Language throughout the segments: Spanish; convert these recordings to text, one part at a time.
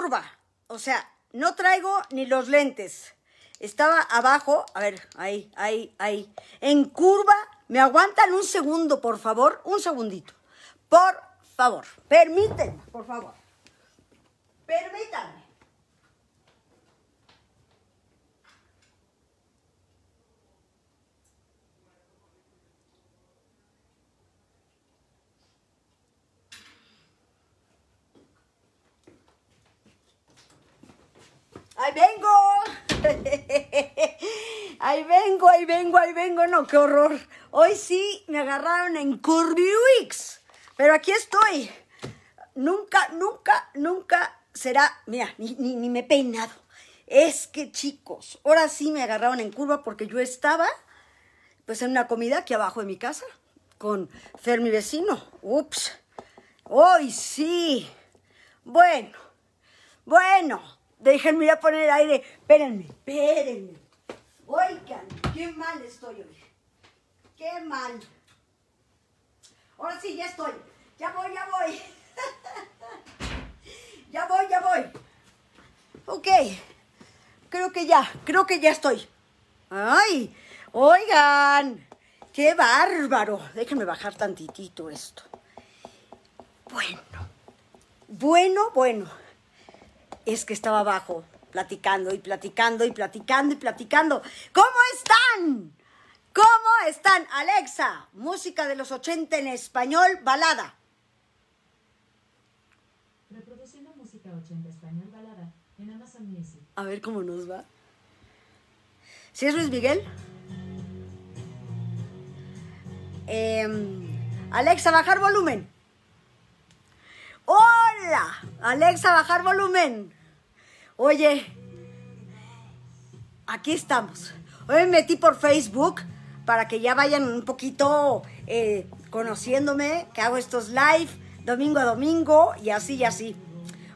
curva. O sea, no traigo ni los lentes. Estaba abajo, a ver, ahí, ahí, ahí. En curva, me aguantan un segundo, por favor, un segundito. Por favor, permítanme, por favor. Permítanme. ¡Ahí vengo! ¡Ahí vengo, ahí vengo, ahí vengo! No, qué horror. Hoy sí me agarraron en Curviwix. Pero aquí estoy. Nunca, nunca, nunca será. Mira, ni, ni, ni me he peinado. Es que chicos, ahora sí me agarraron en curva porque yo estaba pues en una comida aquí abajo de mi casa con Fermi vecino. Ups. Hoy sí. Bueno, bueno, Déjenme ir a poner el aire. Espérenme, espérenme. Oigan, qué mal estoy hoy. Qué mal. Ahora sí, ya estoy. Ya voy, ya voy. ya voy, ya voy. Ok. Creo que ya, creo que ya estoy. Ay, oigan. ¡Qué bárbaro! Déjenme bajar tantitito esto. Bueno, bueno, bueno es que estaba abajo, platicando y platicando y platicando y platicando. ¿Cómo están? ¿Cómo están? Alexa, música de los 80 en español, balada. Reproduciendo música 80 español, balada A ver cómo nos va. ¿Sí es Luis Miguel? Em, Alexa, bajar volumen. Hola, Alexa, bajar volumen. Oye, aquí estamos. Hoy me metí por Facebook para que ya vayan un poquito eh, conociéndome, que hago estos live domingo a domingo y así y así.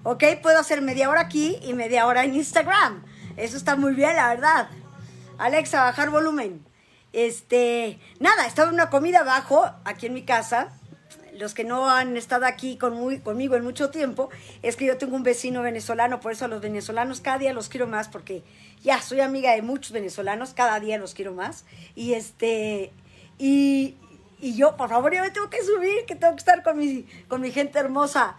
¿Ok? Puedo hacer media hora aquí y media hora en Instagram. Eso está muy bien, la verdad. Alexa, bajar volumen. Este, nada, estaba una comida abajo, aquí en mi casa, los que no han estado aquí conmigo en mucho tiempo, es que yo tengo un vecino venezolano, por eso a los venezolanos cada día los quiero más, porque ya soy amiga de muchos venezolanos, cada día los quiero más. Y este, y, yo, por favor, yo me tengo que subir, que tengo que estar con mi, con mi gente hermosa.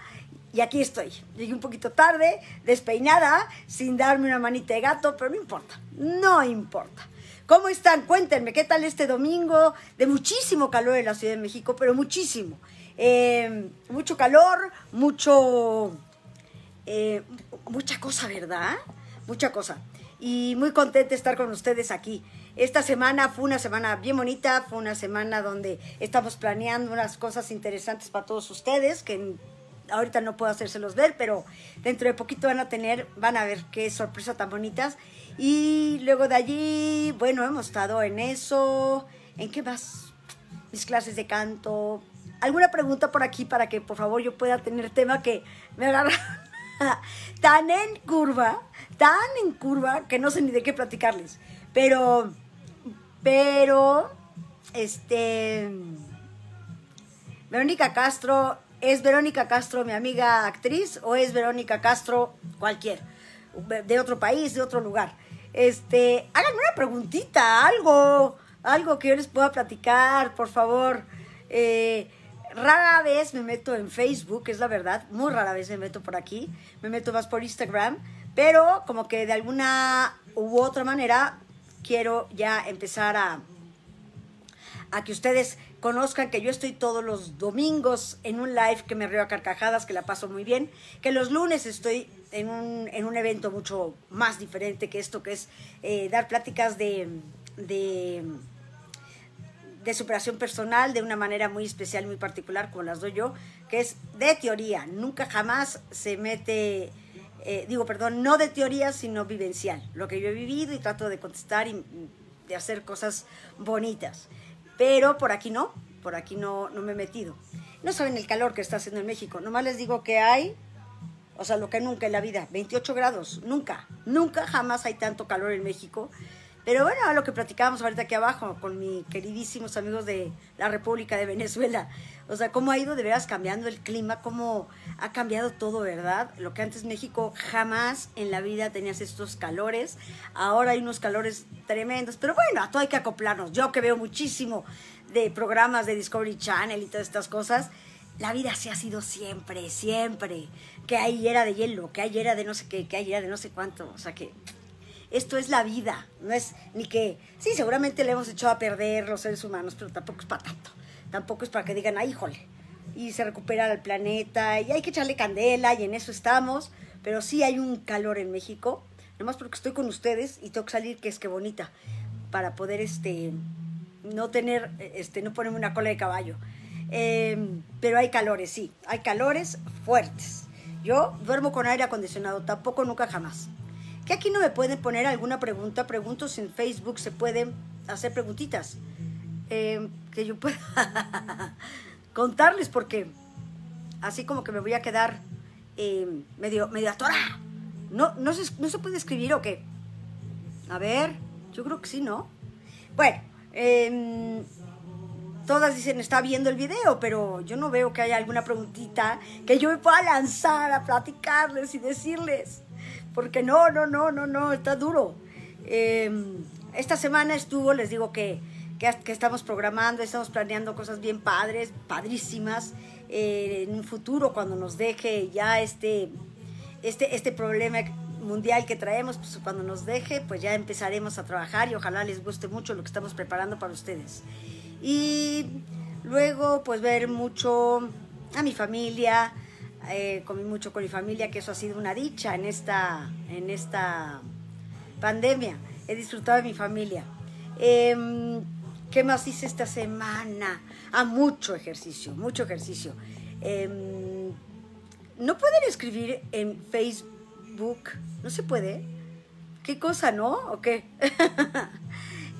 Y aquí estoy. Llegué un poquito tarde, despeinada, sin darme una manita de gato, pero no importa, no importa. ¿Cómo están? Cuéntenme, ¿qué tal este domingo? De muchísimo calor en la Ciudad de México, pero muchísimo. Em, mucho calor, mucho, eh, mucha cosa, ¿verdad? Mucha cosa. Y muy contenta de estar con ustedes aquí. Esta semana fue una semana bien bonita, fue una semana donde estamos planeando unas cosas interesantes para todos ustedes, que ahorita no puedo hacérselos ver, pero dentro de poquito van a tener, van a ver qué sorpresas tan bonitas. Y luego de allí, bueno, hemos estado en eso, en qué más, mis clases de canto, alguna pregunta por aquí para que por favor yo pueda tener tema que me agarra tan en curva, tan en curva que no sé ni de qué platicarles. Pero, pero, este, Verónica Castro, ¿es Verónica Castro mi amiga actriz o es Verónica Castro cualquier? De otro país, de otro lugar. Este, háganme una preguntita, algo, algo que yo les pueda platicar, por favor. Eh, rara vez me meto en Facebook, es la verdad, muy rara vez me meto por aquí, me meto más por Instagram, pero como que de alguna u otra manera quiero ya empezar a, a que ustedes conozcan que yo estoy todos los domingos en un live que me río a carcajadas, que la paso muy bien, que los lunes estoy en un, en un evento mucho más diferente que esto, que es eh, dar pláticas de de superación personal de una manera muy especial, muy particular, como las doy yo, que es de teoría. Nunca jamás se mete, eh, digo, perdón, no de teoría, sino vivencial. Lo que yo he vivido y trato de contestar y de hacer cosas bonitas. Pero por aquí no, por aquí no, no me he metido. No saben el calor que está haciendo en México. Nomás les digo que hay, o sea, lo que nunca en la vida, 28 grados. Nunca, nunca jamás hay tanto calor en México. Pero bueno, a lo que platicábamos ahorita aquí abajo con mis queridísimos amigos de la República de Venezuela. O sea, cómo ha ido de veras cambiando el clima, cómo ha cambiado todo, ¿verdad? Lo que antes México jamás en la vida tenías estos calores. Ahora hay unos calores tremendos. Pero bueno, a todo hay que acoplarnos. Yo que veo muchísimo de programas de Discovery Channel y todas estas cosas, la vida se ha sido siempre, siempre. Que ahí era de hielo, que hay era de no sé qué, que ahí era de no sé cuánto. O sea que esto es la vida, no es ni que, sí, seguramente le hemos echado a perder los seres humanos, pero tampoco es para tanto. Tampoco es para que digan, ay, híjole, y se recupera el planeta, y hay que echarle candela, y en eso estamos, pero sí hay un calor en México, nomás porque estoy con ustedes y tengo que salir, que es que bonita, para poder, este, no tener, este, no ponerme una cola de caballo. Em, pero hay calores, sí, hay calores fuertes. Yo duermo con aire acondicionado, tampoco nunca jamás que aquí no me pueden poner alguna pregunta, si en Facebook, se pueden hacer preguntitas eh, que yo pueda contarles porque así como que me voy a quedar eh, medio, medio No, no, se, ¿No se puede escribir o qué? A ver, yo creo que sí, ¿no? Bueno, em, todas dicen, está viendo el video, pero yo no veo que haya alguna preguntita que yo pueda lanzar a platicarles y decirles porque no, no, no, no, no, está duro. Em, esta semana estuvo, les digo que, que, estamos programando, estamos planeando cosas bien padres, padrísimas, eh, en un futuro cuando nos deje ya este, este, este problema mundial que traemos, pues cuando nos deje, pues ya empezaremos a trabajar y ojalá les guste mucho lo que estamos preparando para ustedes. Y luego, pues ver mucho a mi familia, eh, comí mucho con mi familia, que eso ha sido una dicha en esta, en esta pandemia. He disfrutado de mi familia. Em, ¿Qué más hice esta semana? Ah, mucho ejercicio, mucho ejercicio. Em, no pueden escribir en Facebook, no se puede. ¿Qué cosa, no? ¿O qué?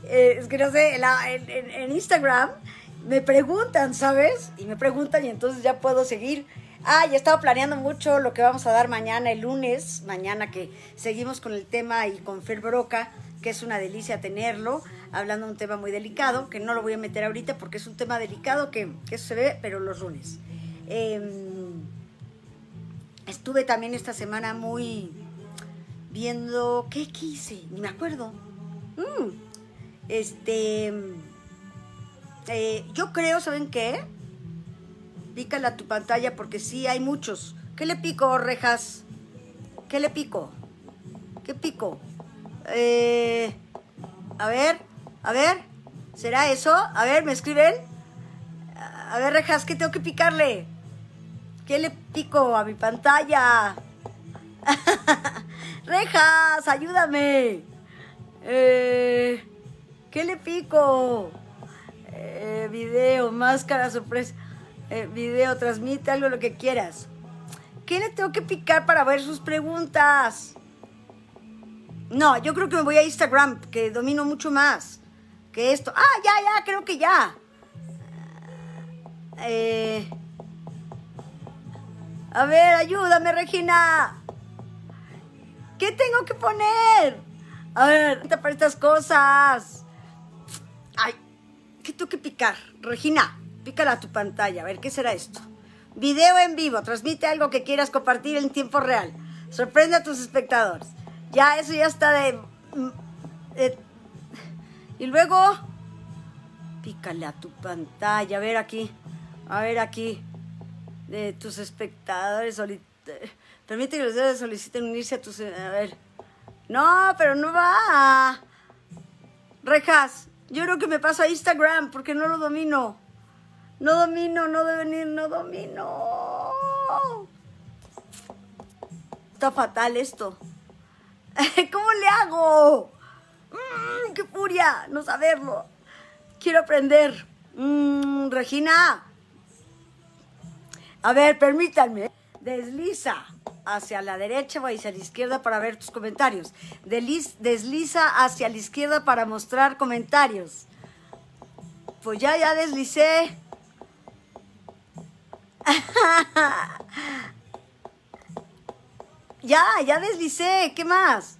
Eh, es que no sé, en Instagram me preguntan, ¿sabes? Y me preguntan y entonces ya puedo seguir Ah, he estado planeando mucho lo que vamos a dar mañana, el lunes, mañana que seguimos con el tema y con Fer Broca, que es una delicia tenerlo, hablando de un tema muy delicado, que no lo voy a meter ahorita porque es un tema delicado que, eso se ve, pero los lunes. Em, estuve también esta semana muy viendo, ¿qué quise? Ni me acuerdo. Mm. este, eh, yo creo, ¿saben qué? Pícala a tu pantalla porque sí hay muchos. ¿Qué le pico, rejas? ¿Qué le pico? ¿Qué pico? Eh, a ver, a ver, ¿será eso? A ver, ¿me escriben? A ver, rejas, ¿qué tengo que picarle? ¿Qué le pico a mi pantalla? rejas, ayúdame. Eh, ¿Qué le pico? Eh, video, máscara, sorpresa eh, video, transmite algo, lo que quieras. ¿Qué le tengo que picar para ver sus preguntas? No, yo creo que me voy a Instagram, que domino mucho más que esto. Ah, ya, ya, creo que ya. Eh, a ver, ayúdame, Regina. ¿Qué tengo que poner? A ver, para estas cosas. Ay, ¿qué tengo que picar, Regina? Pícala a tu pantalla, a ver, ¿qué será esto? Video en vivo, transmite algo que quieras compartir en tiempo real. Sorprende a tus espectadores. Ya, eso ya está de... Mm, y luego, pícale a tu pantalla, a ver aquí, a ver aquí, de tus espectadores, permite que los soliciten unirse a tus... Eh, a ver, no, pero no va. Rejas, yo creo que me paso a Instagram porque no lo domino. No domino, no deben ir, no domino. Está fatal esto. ¿Cómo le hago? Mm, ¡Qué furia! No saberlo. Quiero aprender. Mm, Regina. A ver, permítanme. Desliza hacia la derecha o hacia la izquierda para ver tus comentarios. Desliza hacia la izquierda para mostrar comentarios. Pues ya, ya deslicé. ya, ya deslicé. ¿Qué más?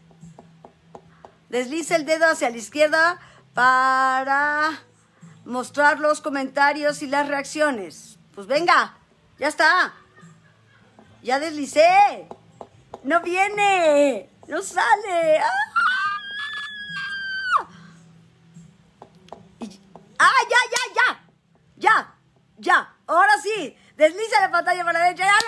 Deslice el dedo hacia la izquierda para mostrar los comentarios y las reacciones. Pues venga, ya está. Ya deslicé. No viene. No sale. ¡Ah! ¡Ah, ya, ya, ya! Ya, ya. Ahora sí. Desliza la pantalla para la derecha. ¡Ya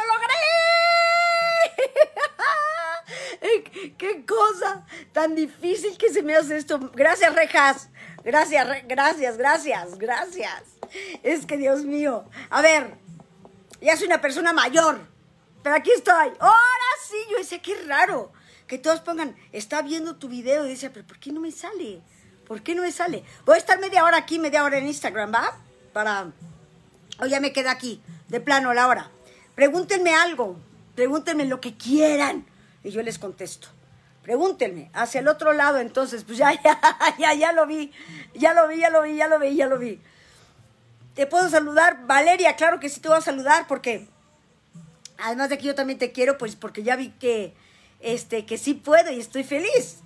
lo logré! ¡Qué cosa tan difícil que se me hace esto! Gracias, rejas. Gracias, gracias, gracias, gracias. Es que, Dios mío. A ver, ya soy una persona mayor. Pero aquí estoy. Ahora sí, yo decía, qué raro. Que todos pongan, está viendo tu video y dice, pero ¿por qué no me sale? ¿Por qué no me sale? Voy a estar media hora aquí, media hora en Instagram, ¿va? Para... O oh, ya me quedo aquí de plano, Laura, pregúntenme algo, pregúntenme lo que quieran y yo les contesto. Pregúntenme, hacia el otro lado entonces, pues ya, ya, ya, ya lo vi, ya lo vi, ya lo vi, ya lo vi, ya lo vi. Te puedo saludar, Valeria, claro que sí te voy a saludar porque además de que yo también te quiero, pues porque ya vi que, este, que sí puedo y estoy feliz.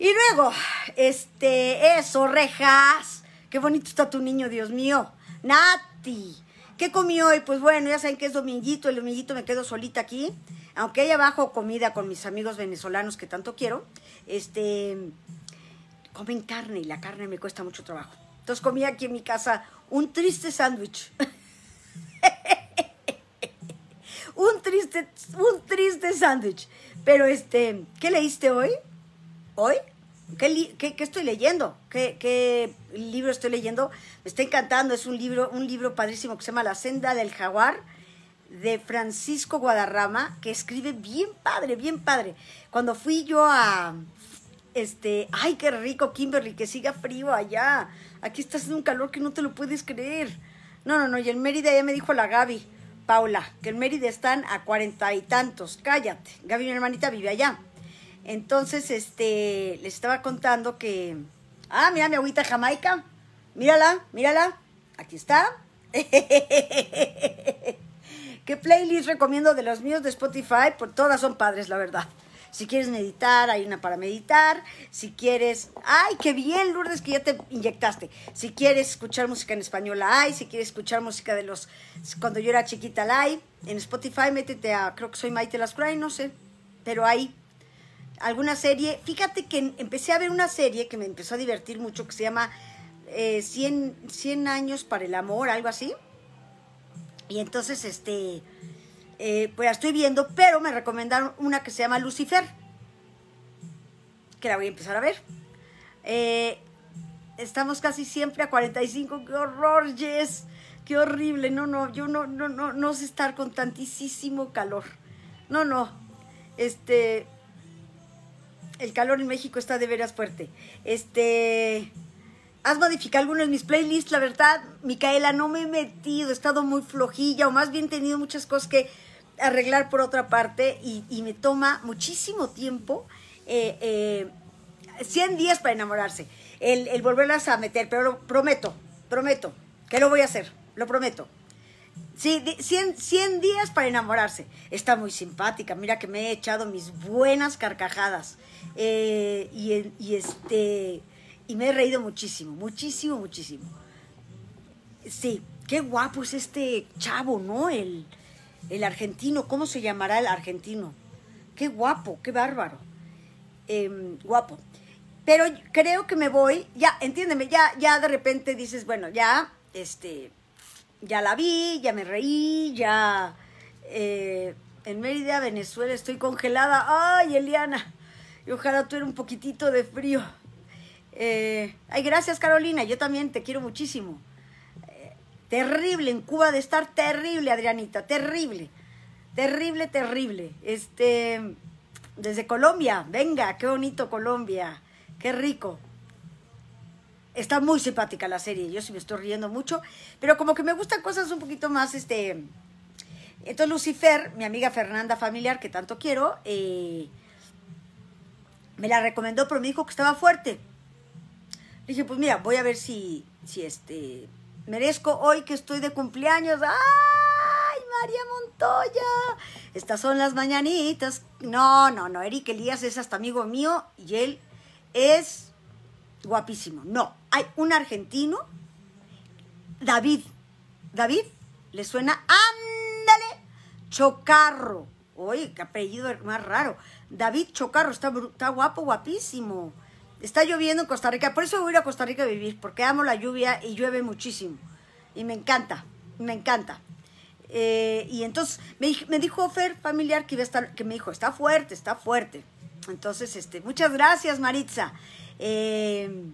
Y luego, este, eso, rejas. Qué bonito está tu niño, Dios mío. Nati, ¿Qué comí hoy? Pues bueno, ya saben que es dominguito, el dominguito me quedo solita aquí. Aunque hay abajo comida con mis amigos venezolanos que tanto quiero, este, comen carne y la carne me cuesta mucho trabajo. Entonces comí aquí en mi casa un triste sándwich. un triste, un triste sándwich. Pero este, ¿qué leíste hoy? ¿Hoy? ¿Qué, qué, estoy leyendo? ¿Qué, libro estoy leyendo? Me está encantando, es un libro, un libro padrísimo que se llama La senda del jaguar de Francisco Guadarrama, que escribe bien padre, bien padre. Cuando fui yo a este, ay, qué rico Kimberly, que siga frío allá. Aquí está haciendo un calor que no te lo puedes creer. No, no, no, y en Mérida ya me dijo la Gaby, Paula, que en Mérida están a cuarenta y tantos. Cállate. Gaby, mi hermanita, vive allá. Entonces, este, les estaba contando que. Ah, mira mi agüita jamaica. Mírala, mírala. Aquí está. ¿Qué playlist recomiendo de los míos de Spotify? Por todas son padres, la verdad. Si quieres meditar, hay una para meditar. Si quieres. ¡Ay, qué bien, Lourdes, que ya te inyectaste! Si quieres escuchar música en español, hay. Si quieres escuchar música de los. Cuando yo era chiquita, la hay. En Spotify, métete a. Creo que soy Maite Lascray, no sé. Pero ahí alguna serie. Fíjate que empecé a ver una serie que me empezó a divertir mucho que se llama eh, 100, años para el amor, algo así. Y entonces, este, eh, pues la estoy viendo, pero me recomendaron una que se llama Lucifer, que la voy a empezar a ver. Eh, estamos casi siempre a 45, qué horror, ¡Yes! qué horrible, no, no, yo no, no, no, no sé estar con tantísimo calor, no, no, este, el calor en México está de veras fuerte. Este, has modificado alguno de mis playlists, la verdad, Micaela, no me he metido, he estado muy flojilla, o más bien he tenido muchas cosas que arreglar por otra parte, y, me toma muchísimo tiempo, 100 eh, eh, días para enamorarse, el, volverlas a meter, pero prometo, prometo, que lo voy a hacer, lo prometo. Sí, 100, días para enamorarse. Está muy simpática. Mira que me he echado mis buenas carcajadas. Eh, y, este, y me he reído muchísimo, muchísimo, muchísimo. Sí, qué guapo es este chavo, ¿no? El, el argentino. ¿Cómo se llamará el argentino? Qué guapo, qué bárbaro. Em, guapo. Pero creo que me voy. Ya, entiéndeme, ya, ya de repente dices, bueno, ya, este ya la vi, ya me reí, ya... Eh, en Mérida, Venezuela, estoy congelada. ¡Ay, Eliana! Y ojalá tuviera un poquitito de frío. Eh, ay, gracias, Carolina. Yo también te quiero muchísimo. Eh, terrible, en Cuba de estar terrible, Adrianita. Terrible. Terrible, terrible. Este, desde Colombia. Venga, qué bonito Colombia. Qué rico. Está muy simpática la serie, yo sí me estoy riendo mucho, pero como que me gustan cosas un poquito más, este... Entonces Lucifer, mi amiga Fernanda Familiar, que tanto quiero, eh, me la recomendó, pero me dijo que estaba fuerte. dije, pues mira, voy a ver si, si este, merezco hoy que estoy de cumpleaños. ¡Ay, María Montoya! Estas son las mañanitas. No, no, no, Eric Elías es hasta amigo mío y él es guapísimo. No, hay un argentino, David. David, ¿le suena? Ándale, Chocarro. Oye, qué apellido más raro. David Chocarro, está, guapo, guapísimo. Está lloviendo en Costa Rica, por eso voy a ir a Costa Rica a vivir, porque amo la lluvia y llueve muchísimo. Y me encanta, me encanta. Eh, y entonces me, dijo Fer, familiar, que iba a que me dijo, está fuerte, está fuerte. Entonces, este, muchas gracias, Maritza. Eh,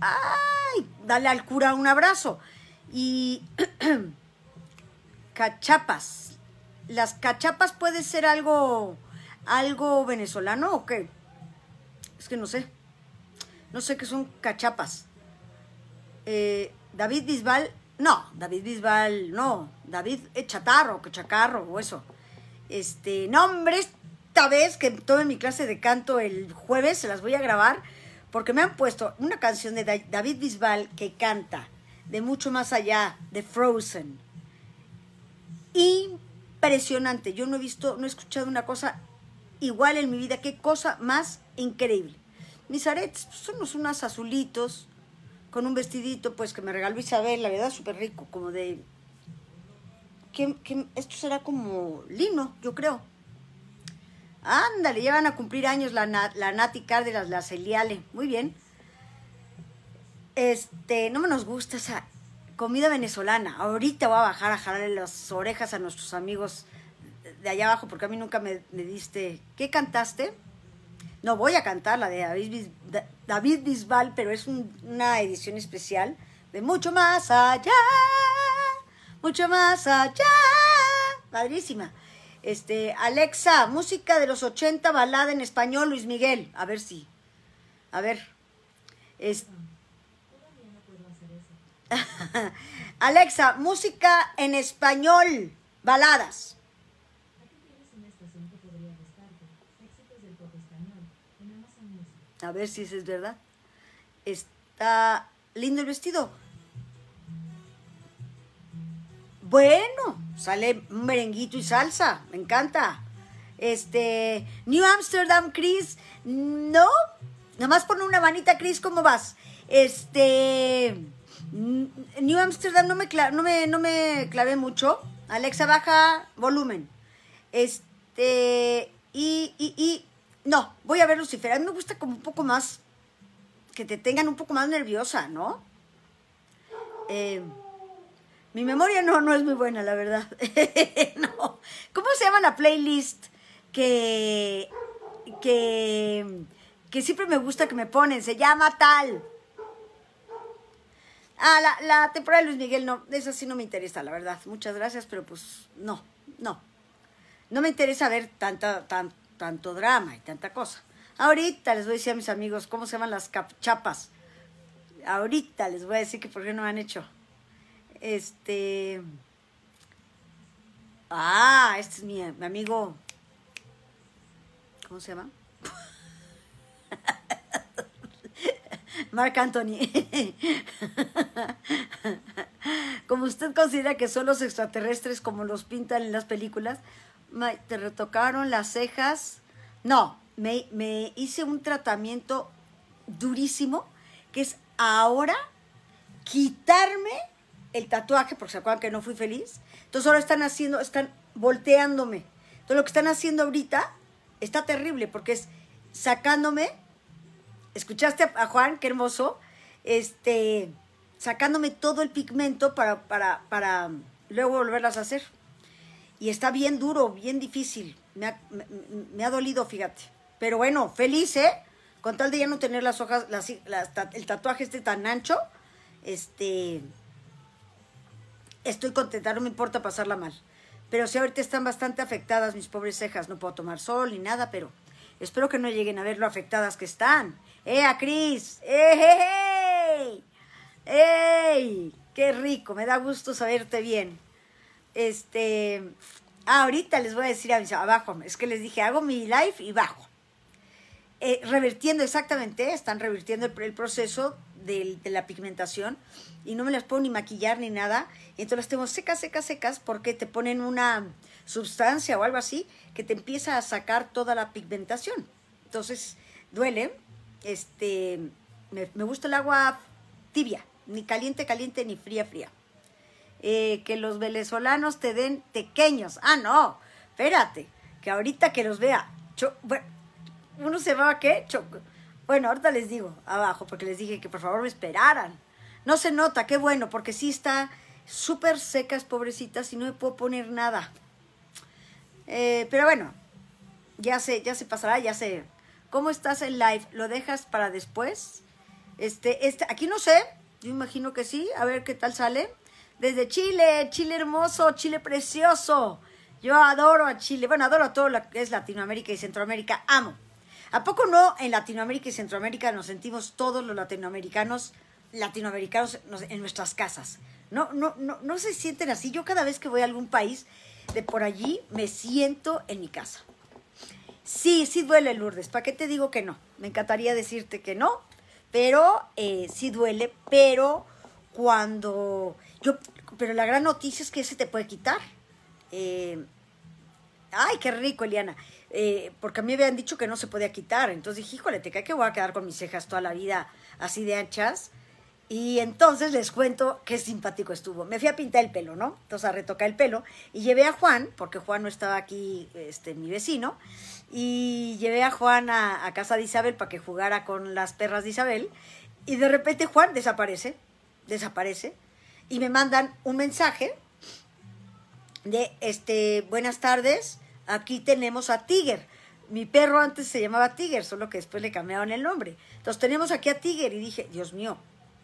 ¡Ay! Dale al cura un abrazo. Y cachapas. ¿Las cachapas puede ser algo, algo venezolano o qué? Es que no sé. No sé qué son cachapas. Eh, David Bisbal, no, David Bisbal, no. David Chatarro, Chacarro o eso. Este, no, hombre, esta vez que tome mi clase de canto el jueves, se las voy a grabar porque me han puesto una canción de David Bisbal que canta de mucho más allá, de Frozen. Impresionante. Yo no he visto, no he escuchado una cosa igual en mi vida. Qué cosa más increíble. Mis aretes pues, son unos, azulitos con un vestidito pues que me regaló Isabel, la verdad súper rico, como de... esto será como lino, yo creo. Ándale, llevan a cumplir años la, la Nati Cárdenas, la Celiale. Muy bien. Este, no me nos gusta esa comida venezolana. Ahorita voy a bajar a jalarle las orejas a nuestros amigos de allá abajo, porque a mí nunca me, diste. ¿Qué cantaste? No voy a cantar la de David, David Bisbal, pero es una edición especial de Mucho Más Allá, Mucho Más Allá. Padrísima. Este, Alexa, música de los 80, balada en español, Luis Miguel. A ver si. A ver. Es... Alexa, música en español, baladas. A ver si eso es verdad. Está lindo el vestido. Bueno, sale un merenguito y salsa, me encanta. Este, New Amsterdam, Chris, no, más pone una manita, Chris, ¿cómo vas? Este, New Amsterdam no me, no no me clavé mucho. Alexa, baja volumen. Este, y, y, y, no, voy a ver Lucifer. A mí me gusta como un poco más, que te tengan un poco más nerviosa, ¿no? Eh, mi memoria no, no es muy buena, la verdad. ¿Cómo se llama la playlist que, que, que siempre me gusta que me ponen? Se llama tal. Ah, la, temporada de Luis Miguel, no, esa sí no me interesa, la verdad. Muchas gracias, pero pues no, no. No me interesa ver tanta, tan, tanto drama y tanta cosa. Ahorita les voy a decir a mis amigos cómo se llaman las chapas. Ahorita les voy a decir que por qué no me han hecho. Este. Ah, este es mi, amigo. ¿Cómo se llama? Mark Anthony. como usted considera que son los extraterrestres como los pintan en las películas, te retocaron las cejas. No, me, me hice un tratamiento durísimo que es ahora quitarme el tatuaje, porque se acuerdan que no fui feliz. Entonces ahora están haciendo, están volteándome. Entonces lo que están haciendo ahorita está terrible, porque es sacándome, escuchaste a Juan, qué hermoso, este, sacándome todo el pigmento para, para, para luego volverlas a hacer. Y está bien duro, bien difícil. Me ha, me, ha dolido, fíjate. Pero bueno, feliz, ¿eh? Con tal de ya no tener las hojas, el tatuaje este tan ancho, este, estoy contenta, no me importa pasarla mal. Pero sí, ahorita están bastante afectadas mis pobres cejas. No puedo tomar sol ni nada, pero espero que no lleguen a ver lo afectadas que están. ¡Eh, a Cris! ¡Eh, ¡Ey! ¡Qué rico! Me da gusto saberte bien. Este. ahorita les voy a decir a abajo. Es que les dije, hago mi live y bajo. Eh, revertiendo exactamente, están revirtiendo el proceso de, la pigmentación y no me las puedo ni maquillar ni nada. Entonces las tengo secas, secas, secas porque te ponen una sustancia o algo así que te empieza a sacar toda la pigmentación. Entonces duele. Este, me, gusta el agua tibia, ni caliente, caliente, ni fría, fría. Eh, que los venezolanos te den pequeños. Ah, no, espérate, que ahorita que los vea. uno se va a qué? Bueno, ahorita les digo abajo, porque les dije que por favor me esperaran. No se nota, qué bueno, porque sí está súper secas, pobrecitas, y no me puedo poner nada. Eh, pero bueno, ya sé, ya se pasará, ya sé. ¿Cómo estás en live? ¿Lo dejas para después? Este, este, aquí no sé, yo imagino que sí, a ver qué tal sale. Desde Chile, Chile hermoso, Chile precioso. Yo adoro a Chile, bueno, adoro a todo lo que es Latinoamérica y Centroamérica, amo. ¿A poco no en Latinoamérica y Centroamérica nos sentimos todos los latinoamericanos, latinoamericanos en nuestras casas? No, no, no, no se sienten así. Yo cada vez que voy a algún país de por allí me siento en mi casa. Sí, sí duele, Lourdes. ¿Para qué te digo que no? Me encantaría decirte que no, pero eh, sí duele, pero cuando yo, pero la gran noticia es que se te puede quitar. Eh, ay, qué rico, Eliana. Eh, porque a mí me habían dicho que no se podía quitar. Entonces dije, híjole, te cae que voy a quedar con mis cejas toda la vida así de anchas. Y entonces les cuento qué simpático estuvo. Me fui a pintar el pelo, ¿no? Entonces a retocar el pelo. Y llevé a Juan, porque Juan no estaba aquí, este, mi vecino. Y llevé a Juan a, a casa de Isabel para que jugara con las perras de Isabel. Y de repente Juan desaparece, desaparece. Y me mandan un mensaje de, este, buenas tardes, Aquí tenemos a Tiger. Mi perro antes se llamaba Tiger, solo que después le cambiaron el nombre. Entonces tenemos aquí a Tiger y dije, Dios mío,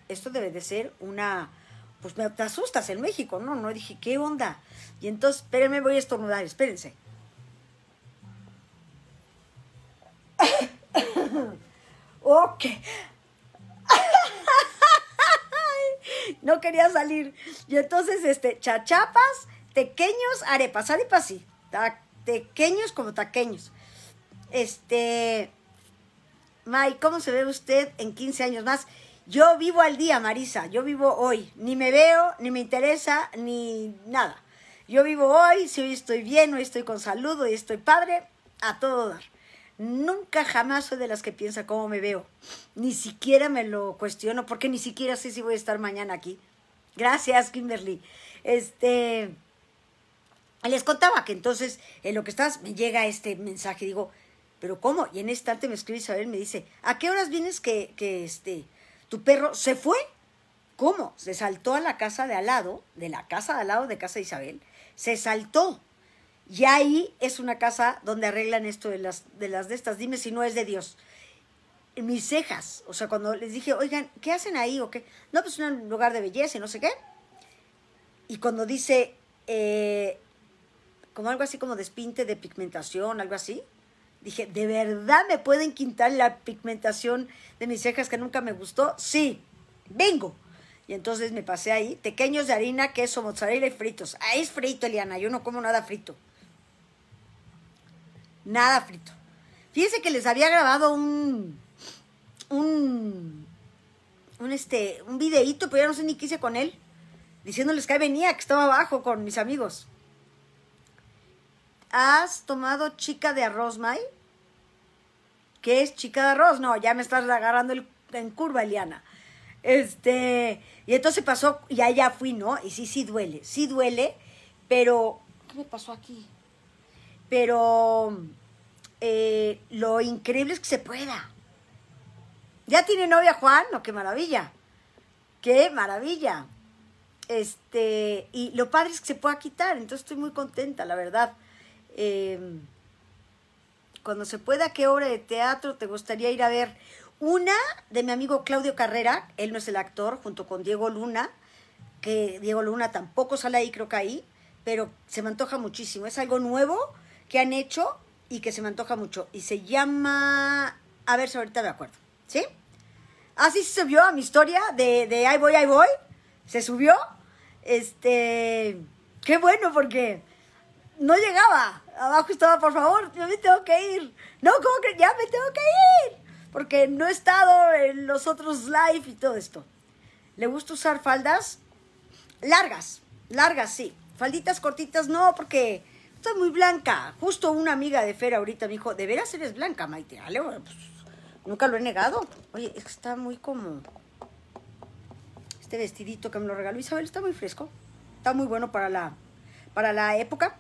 esto debe de ser una... Pues me, asustas en México, ¿no? No dije, ¿qué onda? Y entonces, espérenme, voy a estornudar, espérense. ok. no quería salir. Y entonces, este, chachapas, pequeños arepas, para sí. Ah, tequeños como taqueños. Este, May, ¿cómo se ve usted en 15 años más? Yo vivo al día, Marisa, yo vivo hoy. Ni me veo, ni me interesa, ni nada. Yo vivo hoy, si hoy estoy bien, hoy estoy con salud, hoy estoy padre, a todo dar. Nunca jamás soy de las que piensa cómo me veo. Ni siquiera me lo cuestiono, porque ni siquiera sé si voy a estar mañana aquí. Gracias, Kimberly. Este, les contaba que entonces, en lo que estás, me llega este mensaje, digo, ¿pero cómo? Y en este instante me escribe Isabel, me dice, ¿a qué horas vienes que, este, tu perro se fue? ¿Cómo? Se saltó a la casa de al lado, de la casa de al lado de casa de Isabel, se saltó. Y ahí es una casa donde arreglan esto de las de, las de estas, dime si no es de Dios. Mis cejas, o sea, cuando les dije, oigan, ¿qué hacen ahí o qué? No, pues un lugar de belleza y no sé qué. Y cuando dice, eh, como algo así como despinte de pigmentación, algo así. Dije, ¿de verdad me pueden quitar la pigmentación de mis cejas que nunca me gustó? Sí, vengo. Y entonces me pasé ahí, pequeños de harina, queso, mozzarella y fritos. Ah, es frito, Eliana, yo no como nada frito. Nada frito. Fíjense que les había grabado un, un, un, este, un videíto, pero ya no sé ni qué hice con él, diciéndoles que ahí venía, que estaba abajo con mis amigos. ¿Has tomado chica de arroz, May? ¿Qué es chica de arroz? No, ya me estás agarrando en curva, Eliana. Este, y entonces pasó, y ya fui, ¿no? Y sí, sí duele, sí duele, pero... ¿Qué me pasó aquí? Pero eh, lo increíble es que se pueda. ¿Ya tiene novia Juan? No, qué maravilla. Qué maravilla. Este, y lo padre es que se pueda quitar, entonces estoy muy contenta, la verdad. Em, cuando se pueda, qué obra de teatro te gustaría ir a ver. Una de mi amigo Claudio Carrera, él no es el actor, junto con Diego Luna, que Diego Luna tampoco sale ahí, creo que ahí, pero se me antoja muchísimo. Es algo nuevo que han hecho y que se me antoja mucho. Y se llama. A ver si ahorita me acuerdo. ¿Sí? Así ah, se subió a mi historia de, de ahí voy, ahí voy. Se subió. Este. Qué bueno, porque no llegaba. Abajo estaba, por favor, yo me tengo que ir. No, ¿cómo que ya me tengo que ir? Porque no he estado en los otros live y todo esto. Le gusta usar faldas largas, largas, sí. Falditas cortitas, no, porque estoy muy blanca. Justo una amiga de Fera ahorita me dijo, ¿de veras eres blanca, Maite? Ah, pues, nunca lo he negado. Oye, está muy como... Este vestidito que me lo regaló Isabel está muy fresco. Está muy bueno para la, para la época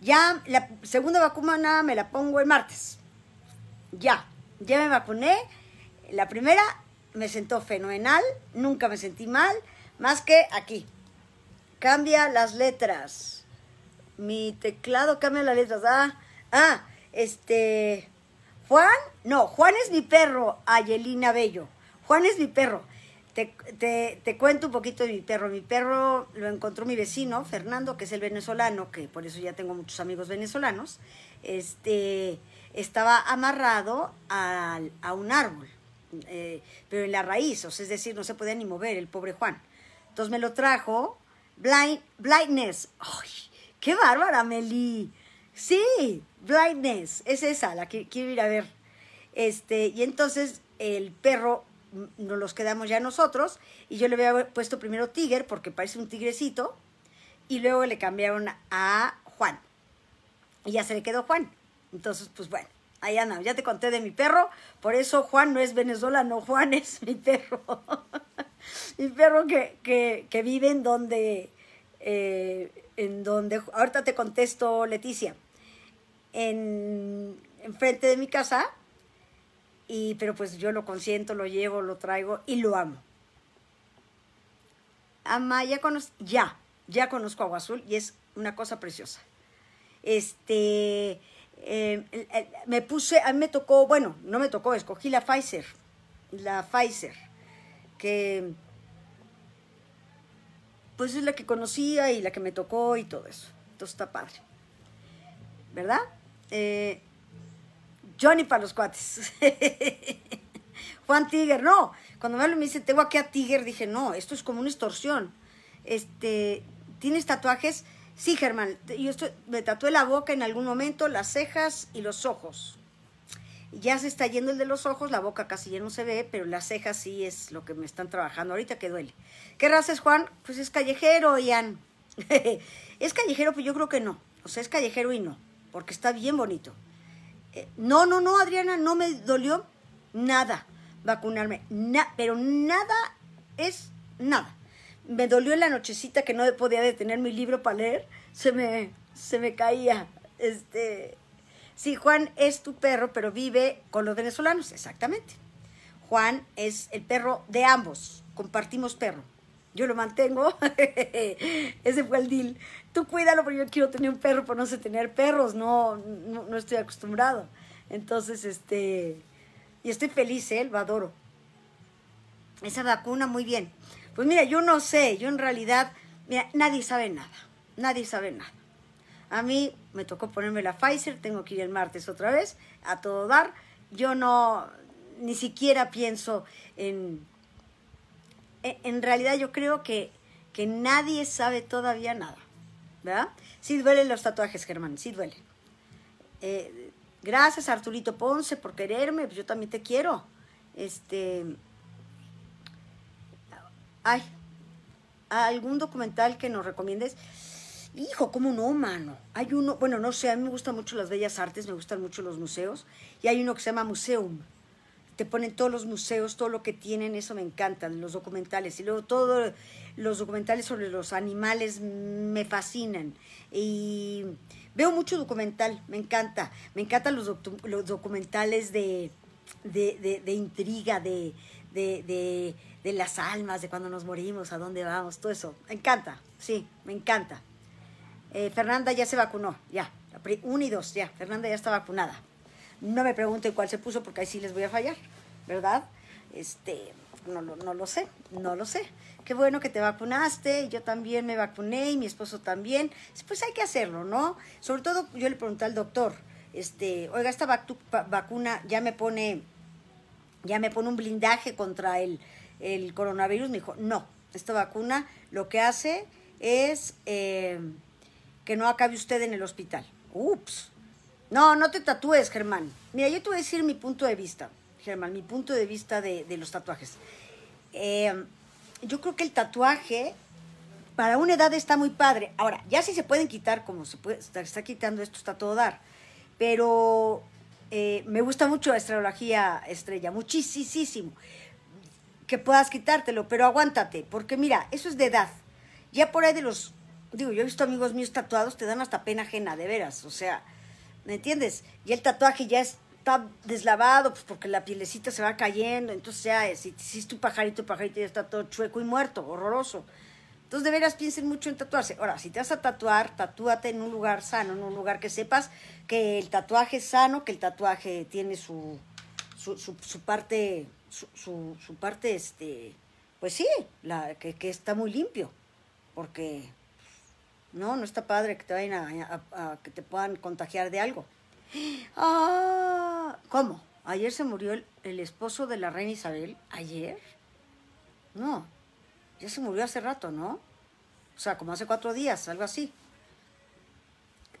ya la segunda vacuna me la pongo el martes. Ya, ya me vacuné. La primera me sentó fenomenal, nunca me sentí mal, más que aquí. Cambia las letras. Mi teclado cambia las letras. Ah, ah este. Juan, no, Juan es mi perro, Ayelina Bello. Juan es mi perro. Te, cuento un poquito de mi perro. Mi perro lo encontró mi vecino, Fernando, que es el venezolano, que por eso ya tengo muchos amigos venezolanos. Este, estaba amarrado a, un árbol, eh, pero en la raíz, o sea, es decir, no se podía ni mover el pobre Juan. Entonces me lo trajo. blindness. ¡Qué bárbara, Meli! Sí, blindness. Es esa, la que quiero ir a ver. Este, y entonces el perro Mm, nos los quedamos ya nosotros y yo le había puesto primero Tiger porque parece un tigrecito y luego le cambiaron a Juan y ya se le quedó Juan. Entonces, pues bueno, ahí anda, ya te conté de mi perro, por eso Juan no es venezolano, Juan es mi perro. mi perro que, que, vive en donde, eh, en donde, ahorita te contesto Leticia, en, frente de mi casa y, pero pues yo lo consiento, lo llevo, lo traigo y lo amo. Ama, ya, conozco, ya, ya conozco Agua Azul y es una cosa preciosa. Este, em, me puse, a mí me tocó, bueno, no me tocó, escogí la Pfizer, la Pfizer, que pues es la que conocía y la que me tocó y todo eso. Entonces está padre. ¿Verdad? Eh, Johnny para los cuates. Juan Tiger, no. Cuando me lo me dice tengo aquí a Tiger, dije, no, esto es como una extorsión. Este, ¿tienes tatuajes? Sí, Germán, yo me tatué la boca en algún momento, las cejas y los ojos. Ya se está yendo el de los ojos, la boca casi ya no se ve, pero las cejas sí es lo que me están trabajando ahorita que duele. ¿Qué raza es Juan? Pues es callejero, Ian. es callejero, pues yo creo que no. O sea, es callejero y no, porque está bien bonito. Eh, no, no, no, Adriana, no me dolió nada vacunarme, pero nada es nada. Me dolió en la nochecita que no podía detener mi libro para leer, se me, se me caía. Este, sí, Juan es tu perro, pero vive con los venezolanos, exactamente. Juan es el perro de ambos, compartimos perro yo lo mantengo. Ese fue el deal. Tú cuídalo porque yo quiero tener un perro, pero no sé tener perros, no, no, estoy acostumbrado. Entonces, este, y estoy feliz, ¿eh? lo adoro. Esa vacuna, muy bien. Pues mira, yo no sé, yo en realidad, mira, nadie sabe nada, nadie sabe nada. A mí me tocó ponerme la Pfizer, tengo que ir el martes otra vez, a todo dar. Yo no, ni siquiera pienso en eh, en realidad yo creo que, nadie sabe todavía nada, ¿verdad? Sí duelen los tatuajes, Germán, sí duelen. Eh, gracias, Arturito Ponce, por quererme, yo también te quiero. Este. Ay, algún documental que nos recomiendes. Hijo, ¿cómo no, mano? Hay uno, bueno, no sé, a mí me gustan mucho las bellas artes, me gustan mucho los museos, y hay uno que se llama Museum se ponen todos los museos, todo lo que tienen, eso me encantan, los documentales. Y luego todos los documentales sobre los animales me fascinan. Y veo mucho documental, me encanta. Me encantan los, documentales de, intriga, de, las almas, de cuando nos morimos, a dónde vamos, todo eso. Me encanta, sí, me encanta. Eh, Fernanda ya se vacunó, ya. uno y dos, ya. Fernanda ya está vacunada. No me pregunten cuál se puso porque ahí sí les voy a fallar, ¿verdad? Este, no, no, lo sé, no lo sé. Qué bueno que te vacunaste, yo también me vacuné y mi esposo también. Pues hay que hacerlo, ¿no? Sobre todo yo le pregunté al doctor, este, oiga, esta vacuna ya me pone, ya me pone un blindaje contra el, coronavirus. Me dijo, no, esta vacuna lo que hace es eh, que no acabe usted en el hospital. Ups, no, no te tatúes, Germán. Mira, yo te voy a decir mi punto de vista, Germán, mi punto de vista de, los tatuajes. Eh, yo creo que el tatuaje para una edad está muy padre. Ahora, ya sí se pueden quitar, como se, puede, está quitando esto, está todo dar. Pero eh, me gusta mucho la astrología estrella, muchísimo. Que puedas quitártelo, pero aguántate, porque mira, eso es de edad. Ya por ahí de los, digo, yo he visto amigos míos tatuados, te dan hasta pena ajena, de veras. O sea, ¿Me entiendes? Y el tatuaje ya está deslavado, pues porque la pielecita se va cayendo. Entonces, ya, eh, si hiciste un pajarito, el pajarito ya está todo chueco y muerto, horroroso. Entonces, de veras piensen mucho en tatuarse. Ahora, si te vas a tatuar, tatúate en un lugar sano, en un lugar que sepas que el tatuaje es sano, que el tatuaje tiene su, su, parte, su, parte, este, pues sí, que está muy limpio. Porque no, no está padre que te vayan a, que te puedan contagiar de algo. Ah, ¿Cómo? ¿Ayer se murió el, esposo de la reina Isabel? ¿Ayer? No, ya se murió hace rato, ¿no? O sea, como hace cuatro días, algo así.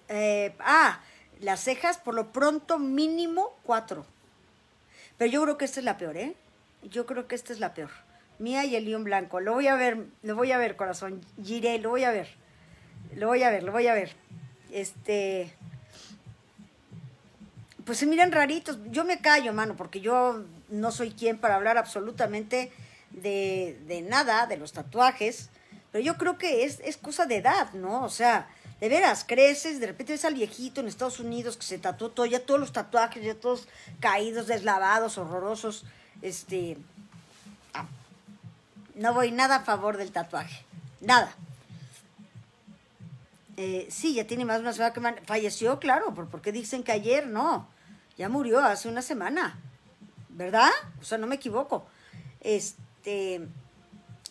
Eh, ah, las cejas, por lo pronto, mínimo cuatro. Pero yo creo que esta es la peor, ¿eh? Yo creo que esta es la peor. Mía y el león blanco. Lo voy a ver, lo voy a ver, corazón. Giré, lo voy a ver. Lo voy a ver, lo voy a ver. Este. Pues se miran raritos. Yo me callo, mano, porque yo no soy quien para hablar absolutamente de, nada, de los tatuajes. Pero yo creo que es, cosa de edad, ¿no? O sea, de veras, creces, de repente ves al viejito en Estados Unidos que se tatuó todo, ya todos los tatuajes, ya todos caídos, deslavados, horrorosos. Este. Ah, no voy nada a favor del tatuaje. Nada. Eh, sí, ya tiene más de una semana que falleció, claro, porque ¿por qué dicen que ayer? No, ya murió hace una semana, ¿verdad? O sea, no me equivoco. Este,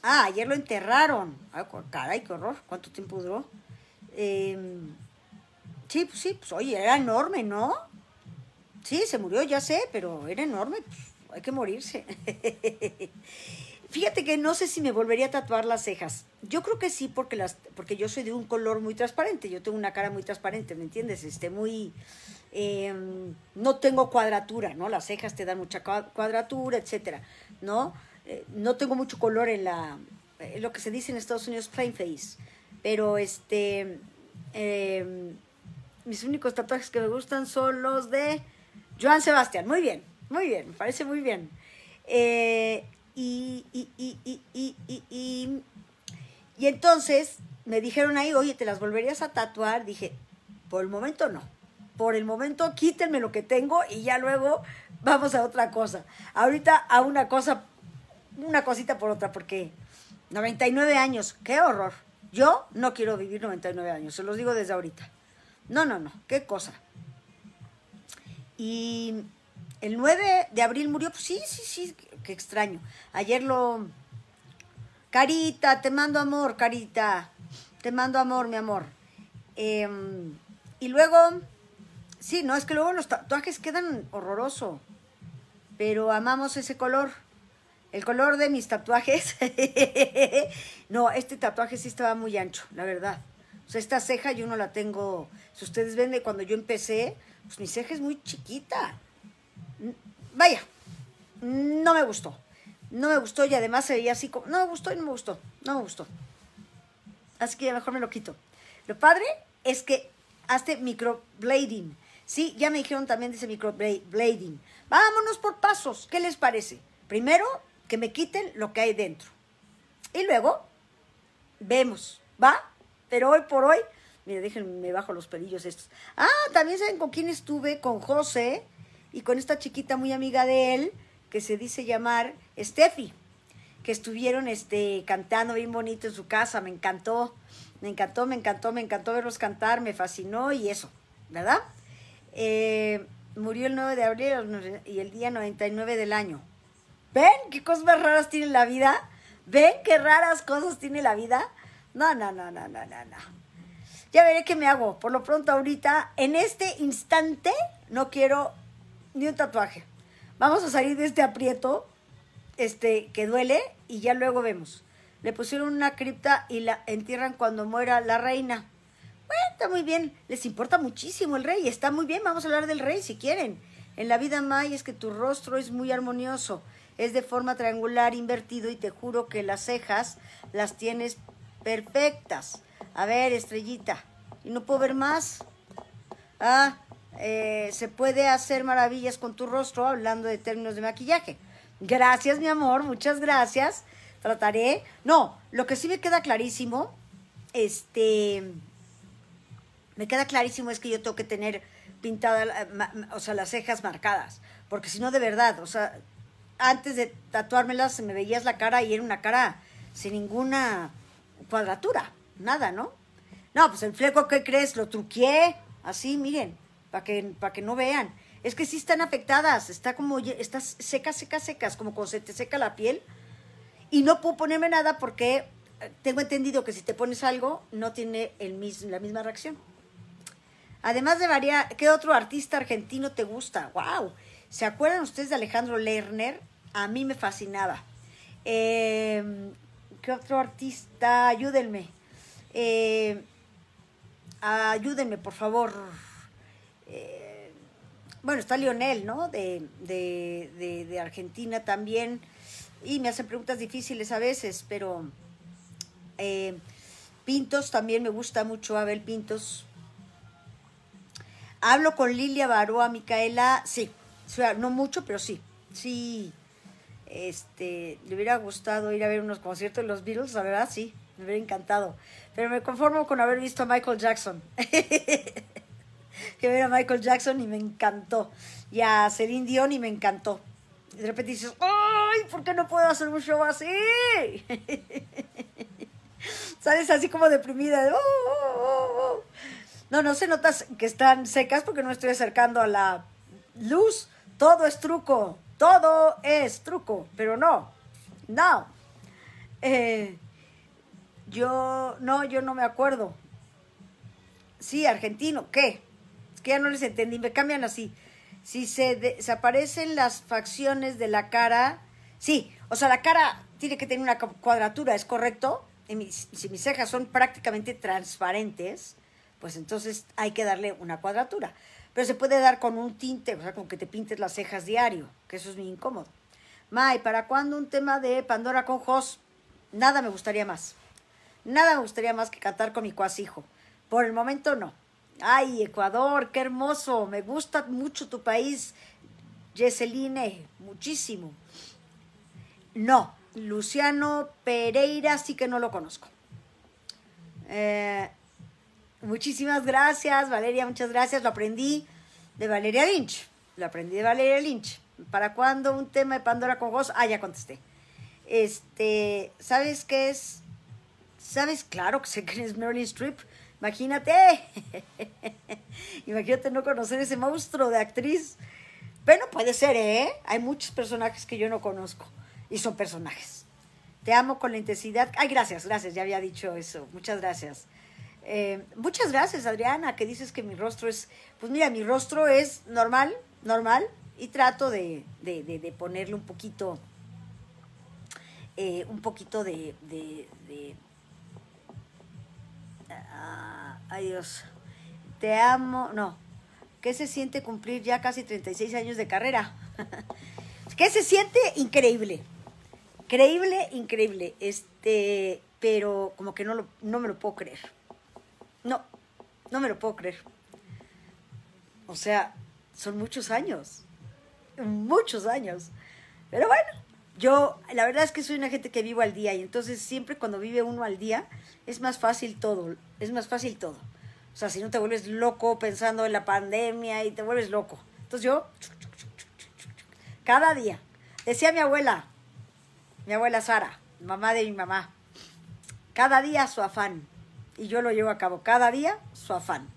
ah, ayer lo enterraron. Ay, caray, qué horror, ¿cuánto tiempo duró? Em, sí, pues sí, pues oye, era enorme, ¿no? Sí, se murió, ya sé, pero era enorme, pues, hay que morirse. Fíjate que no sé si me volvería a tatuar las cejas. Yo creo que sí, porque, las, porque yo soy de un color muy transparente. Yo tengo una cara muy transparente, ¿me entiendes? Este, muy. Em, no tengo cuadratura, ¿no? Las cejas te dan mucha cuadratura, etcétera, ¿no? Eh, no tengo mucho color en la. lo que se dice en Estados Unidos, plain face. Pero este. Em, mis únicos tatuajes que me gustan son los de Joan Sebastián. Muy bien, muy bien, me parece muy bien. Eh, y, y, entonces me dijeron ahí, oye, ¿te las volverías a tatuar? Dije, por el momento no. Por el momento quítenme lo que tengo y ya luego vamos a otra cosa. Ahorita a una cosa, una cosita por otra, porque 99 años, qué horror. Yo no quiero vivir 99 años, se los digo desde ahorita. No, no, no, qué cosa. Y el 9 de abril murió, pues sí, sí, sí, qué extraño. Ayer lo... Carita, te mando amor, Carita. Te mando amor, mi amor. Em, y luego, sí, no, es que luego los tatuajes quedan horroroso, pero amamos ese color. El color de mis tatuajes. no, este tatuaje sí estaba muy ancho, la verdad. O sea, esta ceja yo no la tengo. Si ustedes ven de cuando yo empecé, pues mi ceja es muy chiquita vaya, no me gustó. No me gustó y además se veía así como, no me gustó y no me gustó, no me gustó. Así que mejor me lo quito. Lo padre es que hace microblading. Sí, ya me dijeron también dice microblading. Vámonos por pasos. ¿Qué les parece? Primero, que me quiten lo que hay dentro. Y luego, vemos. ¿Va? Pero hoy por hoy, Mira, déjenme, bajo los pelillos estos. Ah, también saben con quién estuve, con José y con esta chiquita muy amiga de él, que se dice llamar Steffi, que estuvieron este, cantando bien bonito en su casa, me encantó, me encantó, me encantó, me encantó verlos cantar, me fascinó y eso, ¿verdad? Eh, murió el 9 de abril y el día 99 del año. ¿Ven qué cosas más raras tiene la vida? ¿Ven qué raras cosas tiene la vida? no, no, no, no, no, no. Ya veré qué me hago. Por lo pronto ahorita, en este instante, no quiero ni un tatuaje. Vamos a salir de este aprieto este, que duele y ya luego vemos. Le pusieron una cripta y la entierran cuando muera la reina. Bueno, está muy bien, les importa muchísimo el rey, está muy bien, vamos a hablar del rey si quieren. En la vida May, es que tu rostro es muy armonioso, es de forma triangular invertido y te juro que las cejas las tienes perfectas. A ver, estrellita, y no puedo ver más. Ah, eh, se puede hacer maravillas con tu rostro hablando de términos de maquillaje. Gracias, mi amor, muchas gracias. Trataré. No, lo que sí me queda clarísimo, este, me queda clarísimo es que yo tengo que tener pintada, eh, o sea, las cejas marcadas, porque si no, de verdad, o sea, antes de tatuármelas me veías la cara y era una cara sin ninguna cuadratura, nada, ¿no? No, pues el fleco, ¿qué crees? Lo truqué, así, miren para que, que no vean. Es que sí están afectadas, está como, estás secas, secas, secas, como cuando se te seca la piel. Y no puedo ponerme nada porque eh, tengo entendido que si te pones algo, no tiene el la misma reacción. Además de variar, ¿qué otro artista argentino te gusta? ¡Wow! ¿Se acuerdan ustedes de Alejandro Lerner? A mí me fascinaba. Em, ¿Qué otro artista? Ayúdenme. Em, ayúdenme, por favor. Eh, bueno, está Lionel, ¿no? De, Argentina también. Y me hacen preguntas difíciles a veces, pero eh, Pintos también me gusta mucho, Abel Pintos. Hablo con Lilia Baroa, Micaela, sí, no mucho, pero sí, sí. Este, le hubiera gustado ir a ver unos conciertos de los Beatles, la verdad, sí, me hubiera encantado. Pero me conformo con haber visto a Michael Jackson. que ver a Michael Jackson y me encantó. Y a Celine Dion y me encantó. Y de repente dices, ¡ay! ¿Por qué no puedo hacer un show así? Sales así como deprimida. Oh, oh, oh, no, no se notas que están secas porque no estoy acercando a la luz. Todo es truco. Todo es truco. Pero no. No. Eh, yo, no, yo no me acuerdo. Sí, argentino, ¿qué? que ya no les entendí, me cambian así. Si se desaparecen las facciones de la cara, sí, o sea, la cara tiene que tener una cuadratura, ¿es correcto? si mis cejas son prácticamente transparentes, pues entonces hay que darle una cuadratura. Pero se puede dar con un tinte, o sea, con que te pintes las cejas diario, que eso es muy incómodo. May, ¿para cuando un tema de Pandora con Jos? Nada me gustaría más. Nada me gustaría más que cantar con mi cuasijo. Por el momento no. Ay, Ecuador, qué hermoso. Me gusta mucho tu país, Jesseline. muchísimo. No, Luciano Pereira sí que no lo conozco. Eh, muchísimas gracias, Valeria, muchas gracias. Lo aprendí de Valeria Lynch. Lo aprendí de Valeria Lynch. ¿Para cuándo un tema de Pandora con vos? Ah, ya contesté. Este, ¿sabes qué es? ¿Sabes? Claro que sé que es Merlin Strip. Imagínate, imagínate no conocer ese monstruo de actriz. Bueno, puede ser, ¿eh? Hay muchos personajes que yo no conozco y son personajes. Te amo con la intensidad. Ay, gracias, gracias, ya había dicho eso. Muchas gracias. Eh, muchas gracias, Adriana, que dices que mi rostro es, pues mira, mi rostro es normal, normal, y trato de, ponerle un poquito, eh, un poquito de, adiós ah, te amo, no, ¿qué se siente cumplir ya casi 36 años de carrera? ¿Qué se siente? Increíble, increíble, increíble, este, pero como que no, no me lo puedo creer, no, no me lo puedo creer. O sea, son muchos años, muchos años, pero bueno, yo, la verdad es que soy una gente que vivo al día y entonces siempre cuando vive uno al día es más fácil todo, es más fácil todo. O sea, si no te vuelves loco pensando en la pandemia y te vuelves loco. Entonces yo, cada día, decía mi abuela, mi abuela Sara, mamá de mi mamá, cada día su afán. Y yo lo llevo a cabo, cada día su afán.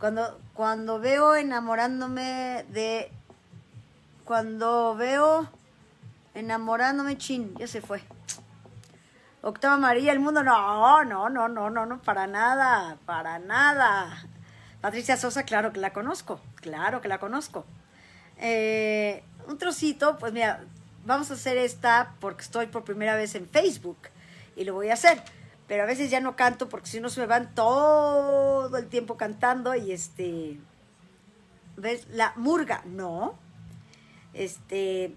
Cuando, cuando veo enamorándome de... Cuando veo Enamorándome, chin, ya se fue. Octava María, el mundo, no, no, no, no, no, no, para nada, para nada. Patricia Sosa, claro que la conozco, claro que la conozco. Eh, un trocito, pues mira, vamos a hacer esta porque estoy por primera vez en Facebook y lo voy a hacer. Pero a veces ya no canto porque si no se me van todo el tiempo cantando y este... ¿Ves? La murga, no. Este,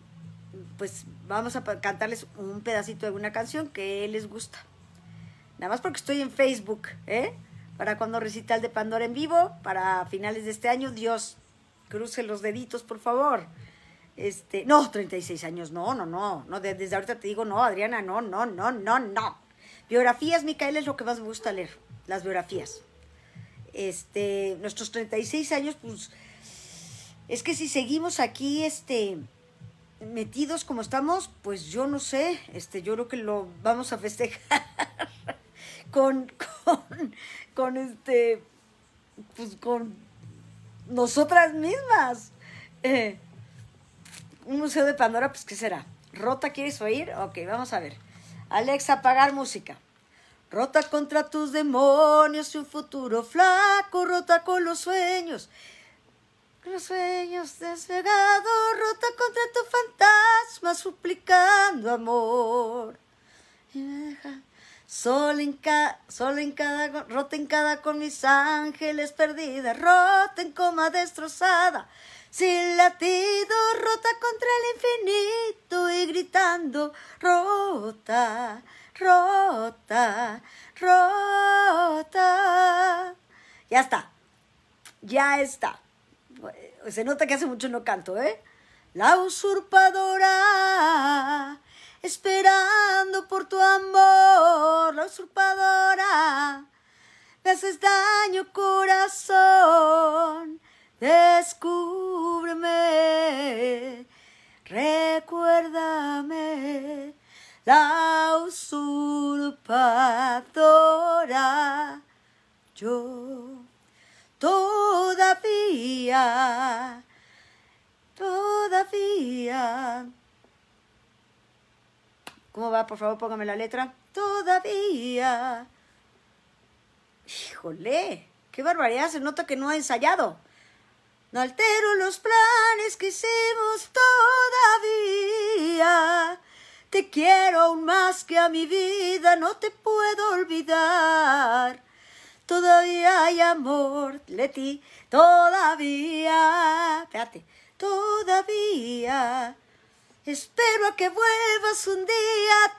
pues vamos a cantarles un pedacito de una canción que les gusta. Nada más porque estoy en Facebook, ¿eh? Para cuando recital de Pandora en vivo, para finales de este año, Dios, cruce los deditos, por favor. Este, no, 36 años, no, no, no, no, desde ahorita te digo, no, Adriana, no, no, no, no, no. Biografías, Micaela, es lo que más me gusta leer, las biografías. Este, nuestros 36 años, pues, es que si seguimos aquí, este, metidos como estamos, pues yo no sé, este, yo creo que lo vamos a festejar con, con, este, pues con nosotras mismas. Eh, un museo de Pandora, pues ¿qué será? ¿Rota quieres oír? Ok, vamos a ver. Alexa, apagar música. Rota contra tus demonios y un futuro flaco, rota con los sueños los sueños desvegados, rota contra tu fantasma, suplicando amor. Y me deja sola en, cada, sol en cada, rota en cada con mis ángeles perdidas, rota en coma destrozada, sin latido, rota contra el infinito y gritando, rota, rota, rota. Ya está, ya está se nota que hace mucho no canto, ¿eh? La usurpadora, esperando por tu amor, la usurpadora, me haces daño corazón, descúbreme, recuérdame, la usurpadora, yo todavía, todavía. ¿Cómo va? Por favor, póngame la letra. Todavía. Híjole, qué barbaridad, se nota que no ha ensayado. No altero los planes que hicimos todavía. Te quiero aún más que a mi vida, no te puedo olvidar. Todavía hay amor, Leti, todavía. Espérate, todavía. Espero a que vuelvas un día,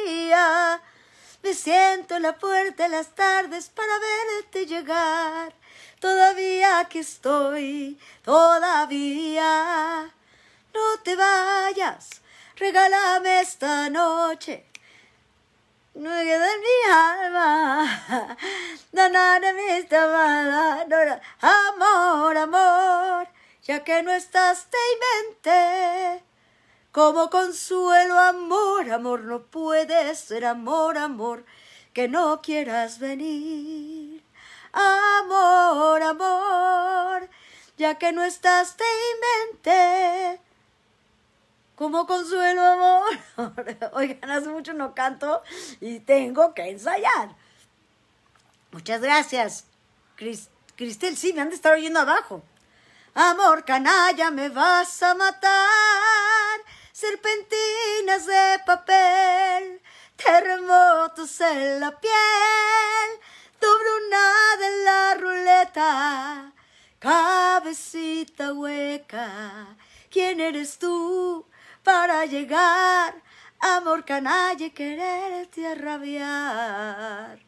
todavía. Me siento en la puerta en las tardes para verte llegar. Todavía aquí estoy, todavía. No te vayas, regálame esta noche no mi alma, de mi amor, amor, amor, ya que no estás te inventé. Como consuelo, amor, amor, no puede ser amor, amor, que no quieras venir. Amor, amor, ya que no estás te inventé como consuelo, amor. Oigan, hace mucho no canto y tengo que ensayar. Muchas gracias. Cristel, sí, me han de estar oyendo abajo. Amor canalla, me vas a matar. Serpentinas de papel, terremotos en la piel, una de la ruleta, cabecita hueca. ¿Quién eres tú? para llegar. Amor canalla nadie quererte arrabiar.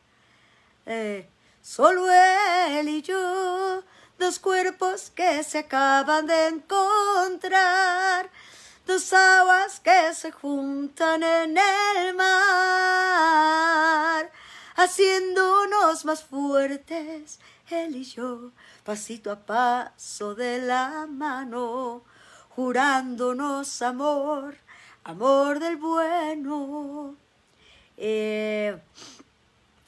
Eh, solo él y yo, dos cuerpos que se acaban de encontrar, dos aguas que se juntan en el mar, haciéndonos más fuertes, él y yo, pasito a paso de la mano jurándonos amor, amor del bueno. Eh,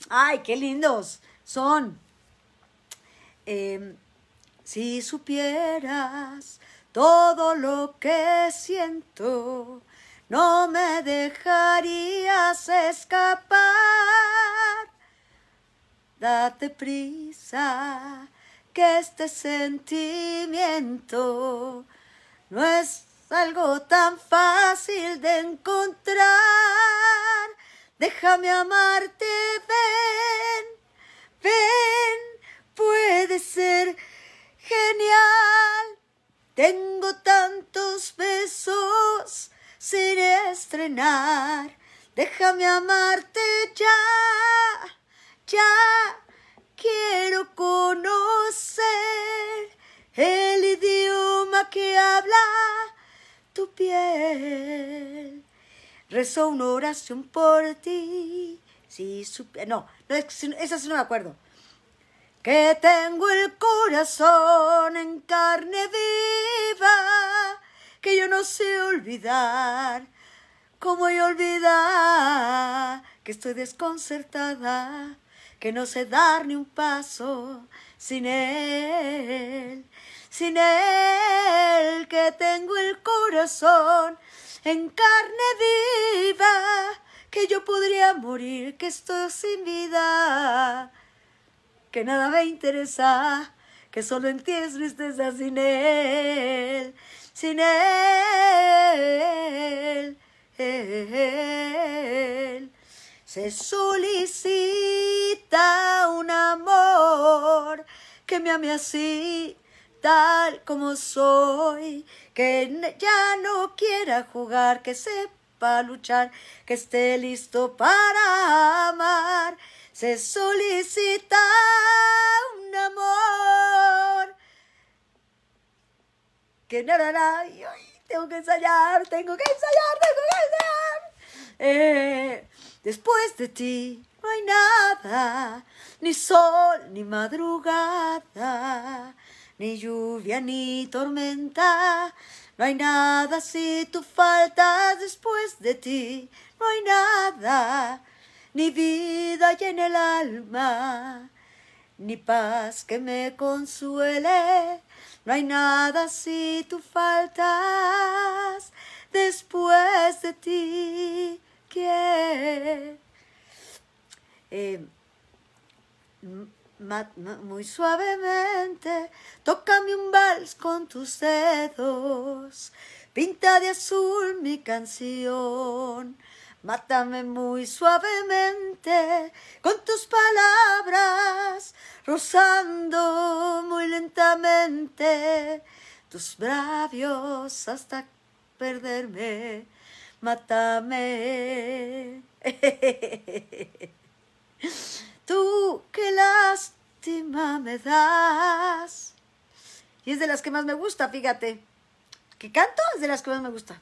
ay, qué lindos son. Eh, si supieras todo lo que siento, no me dejarías escapar. Date prisa, que este sentimiento no es algo tan fácil de encontrar. Déjame amarte, ven, ven, puede ser genial. Tengo tantos besos sin estrenar. Déjame amarte ya, ya quiero conocer el idioma que habla tu piel. Rezó una oración por ti. Eh, si no, esa sí no me acuerdo. Que tengo el corazón en carne viva, que yo no sé olvidar, voy a olvidar, que estoy desconcertada, que no sé dar ni un paso sin él sin él que tengo el corazón en carne viva, que yo podría morir, que estoy sin vida, que nada me interesa, que solo entiendo ti tristeza sin él, sin él. él. Se solicita un amor que me ame así tal como soy, que ya no quiera jugar, que sepa luchar, que esté listo para amar. Se solicita un amor. Que no, tengo que ensayar, tengo que ensayar, tengo que ensayar. Eh, después de ti no hay nada, ni sol, ni madrugada ni lluvia ni tormenta. No hay nada si tú faltas después de ti, no hay nada, ni vida y en el alma, ni paz que me consuele. No hay nada si tú faltas después de ti. que muy suavemente, tócame un vals con tus dedos, pinta de azul mi canción, mátame muy suavemente con tus palabras, rozando muy lentamente tus bravios hasta perderme, mátame. tú qué lástima me das. Y es de las que más me gusta, fíjate. ¿Qué canto? Es de las que más me gusta.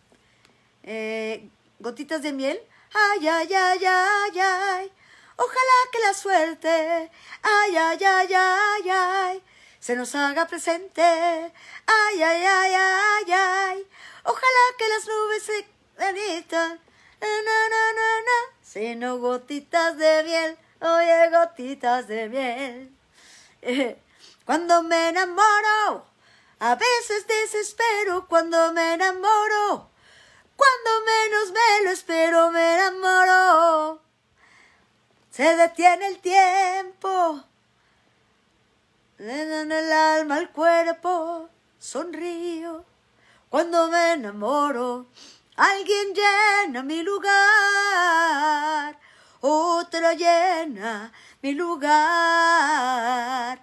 Eh, gotitas de miel. Ay, ay, ay, ay, ay. Ojalá que la suerte. Ay, ay, ay, ay, ay. Se nos haga presente. Ay, ay, ay, ay, ay. Ojalá que las nubes se... Na, no no no no Sino gotitas de miel oye gotitas de miel. Eh, cuando me enamoro, a veces desespero cuando me enamoro. Cuando menos me lo espero, me enamoro. Se detiene el tiempo. Le dan el alma al cuerpo. Sonrío. Cuando me enamoro, alguien llena mi lugar otra llena mi lugar.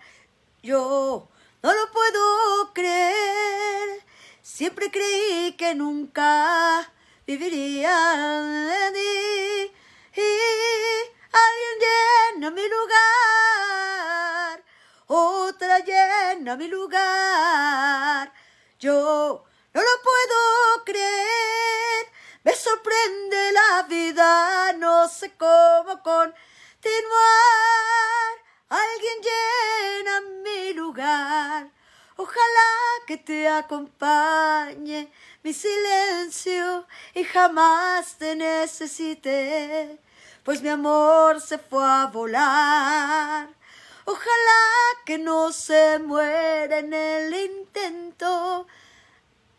Yo no lo puedo creer, siempre creí que nunca viviría de mí. Y alguien llena mi lugar, otra llena mi lugar. Yo no lo puedo creer, me sorprende la vida, no sé cómo continuar. Alguien llena mi lugar. Ojalá que te acompañe mi silencio y jamás te necesite, pues mi amor se fue a volar. Ojalá que no se muera en el intento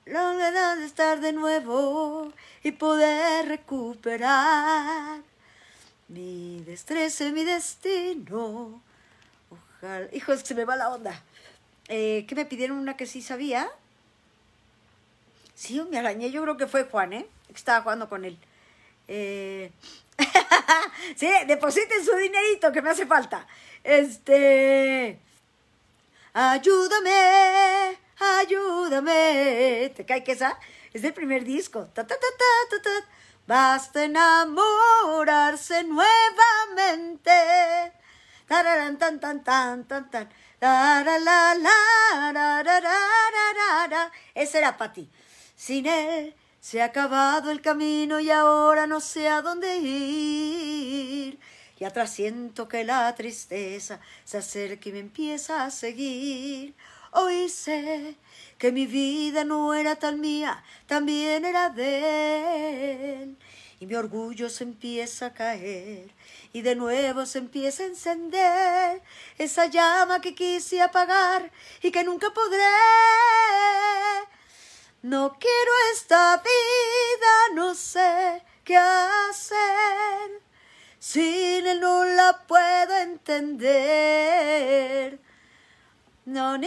la de estar de nuevo y poder recuperar mi destreza y mi destino. Ojalá. Hijo, se me va la onda. Eh, ¿Qué me pidieron una que sí sabía? Sí, me arañé. Yo creo que fue Juan, ¿eh? estaba jugando con él. Eh, sí, depositen su dinerito que me hace falta. Este. Ayúdame, ayúdame. ¿Te cae que esa? Es del primer disco. Ta, ta, ta, Basta enamorarse nuevamente. tan, tan, tan, tan, tan. la, la, Ese era para ti. Sin él se ha acabado el camino y ahora no sé a dónde ir. Y atrás siento que la tristeza se acerca y me empieza a seguir. Hoy sé que mi vida no era tan mía, también era de él. Y mi orgullo se empieza a caer y de nuevo se empieza a encender esa llama que quise apagar y que nunca podré. No quiero esta vida, no sé qué hacer. Sin él no la puedo entender. No, ni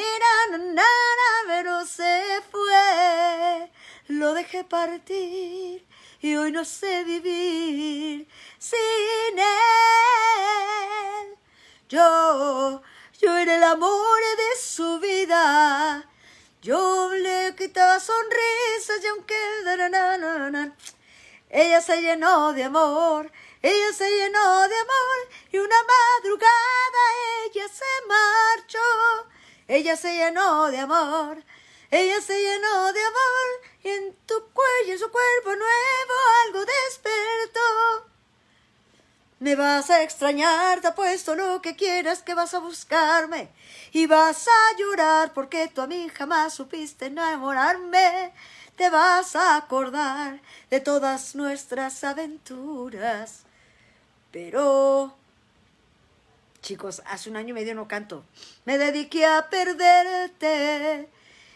nada, pero se fue. Lo dejé partir y hoy no sé vivir sin él. Yo, yo era el amor de su vida. Yo le quitaba sonrisas y aunque... Ella se llenó de amor, ella se llenó de amor y una madrugada ella se marchó. Ella se llenó de amor, ella se llenó de amor, y en tu cuello, en su cuerpo nuevo, algo despertó. Me vas a extrañar, te apuesto lo que quieras que vas a buscarme y vas a llorar porque tú a mí jamás supiste enamorarme. Te vas a acordar de todas nuestras aventuras, pero Chicos, hace un año y medio no canto. Me dediqué a perderte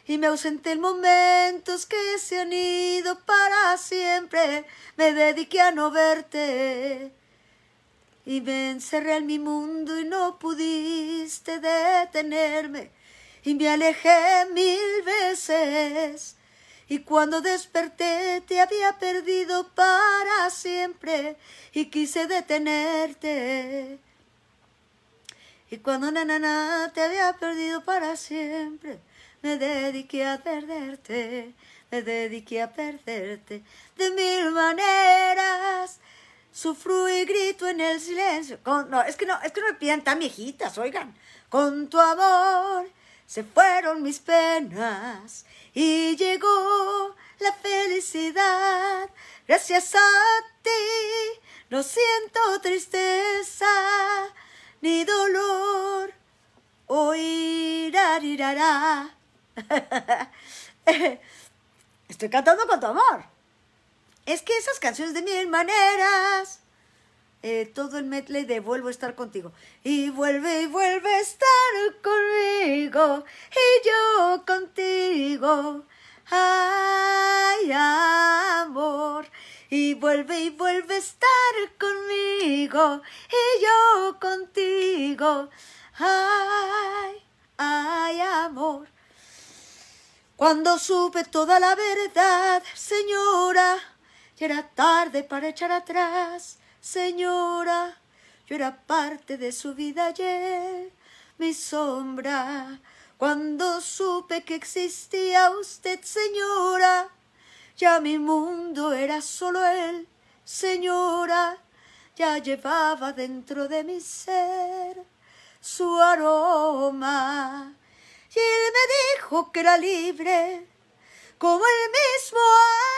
y me ausenté en momentos que se han ido para siempre. Me dediqué a no verte y me encerré en mi mundo y no pudiste detenerme. Y me alejé mil veces. Y cuando desperté te había perdido para siempre y quise detenerte y cuando Nanana te había perdido para siempre, me dediqué a perderte, me dediqué a perderte de mil maneras. Sufro y grito en el silencio. no, es que no, es que no me pidan tan viejitas, oigan. Con tu amor se fueron mis penas y llegó la felicidad. Gracias a ti no siento tristeza ni dolor. Oirararará. Estoy cantando con tu amor. Es que esas canciones de mil maneras. Eh, todo el medley de vuelvo a estar contigo. Y vuelve y vuelve a estar conmigo. Y yo contigo. Ay, amor. Y vuelve y vuelve a estar conmigo y yo contigo. Ay, ay, amor. Cuando supe toda la verdad, señora, ya era tarde para echar atrás, señora. Yo era parte de su vida ayer, mi sombra. Cuando supe que existía usted, señora, ya mi mundo era solo él, señora, ya llevaba dentro de mi ser su aroma. Y él me dijo que era libre, como el mismo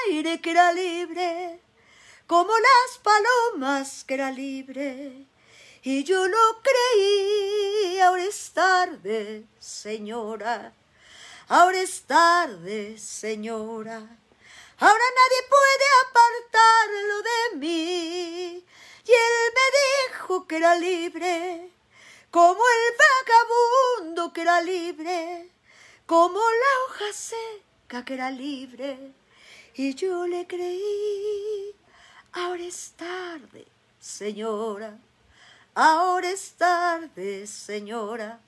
aire que era libre, como las palomas que era libre. Y yo no creí, ahora es tarde, señora, ahora es tarde, señora. Ahora nadie puede apartarlo de mí. Y él me dijo que era libre, como el vagabundo que era libre, como la hoja seca que era libre. Y yo le creí, ahora es tarde, señora, ahora es tarde, señora.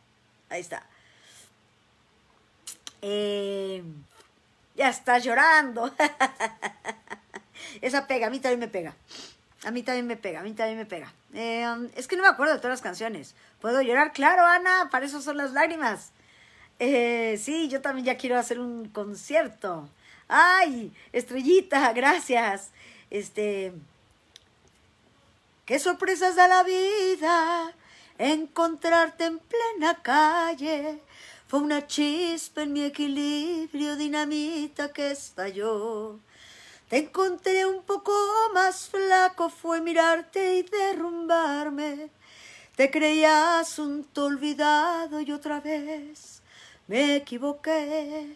Ahí está. Eh ya estás llorando. Esa pega, a mí también me pega. A mí también me pega, a mí también me pega. Em, es que no me acuerdo de todas las canciones. ¿Puedo llorar? Claro, Ana, para eso son las lágrimas. Eh, sí, yo también ya quiero hacer un concierto. Ay, estrellita, gracias. Este, qué sorpresas da la vida encontrarte en plena calle fue una chispa en mi equilibrio dinamita que estalló. Te encontré un poco más flaco, fue mirarte y derrumbarme. Te creía asunto olvidado y otra vez me equivoqué.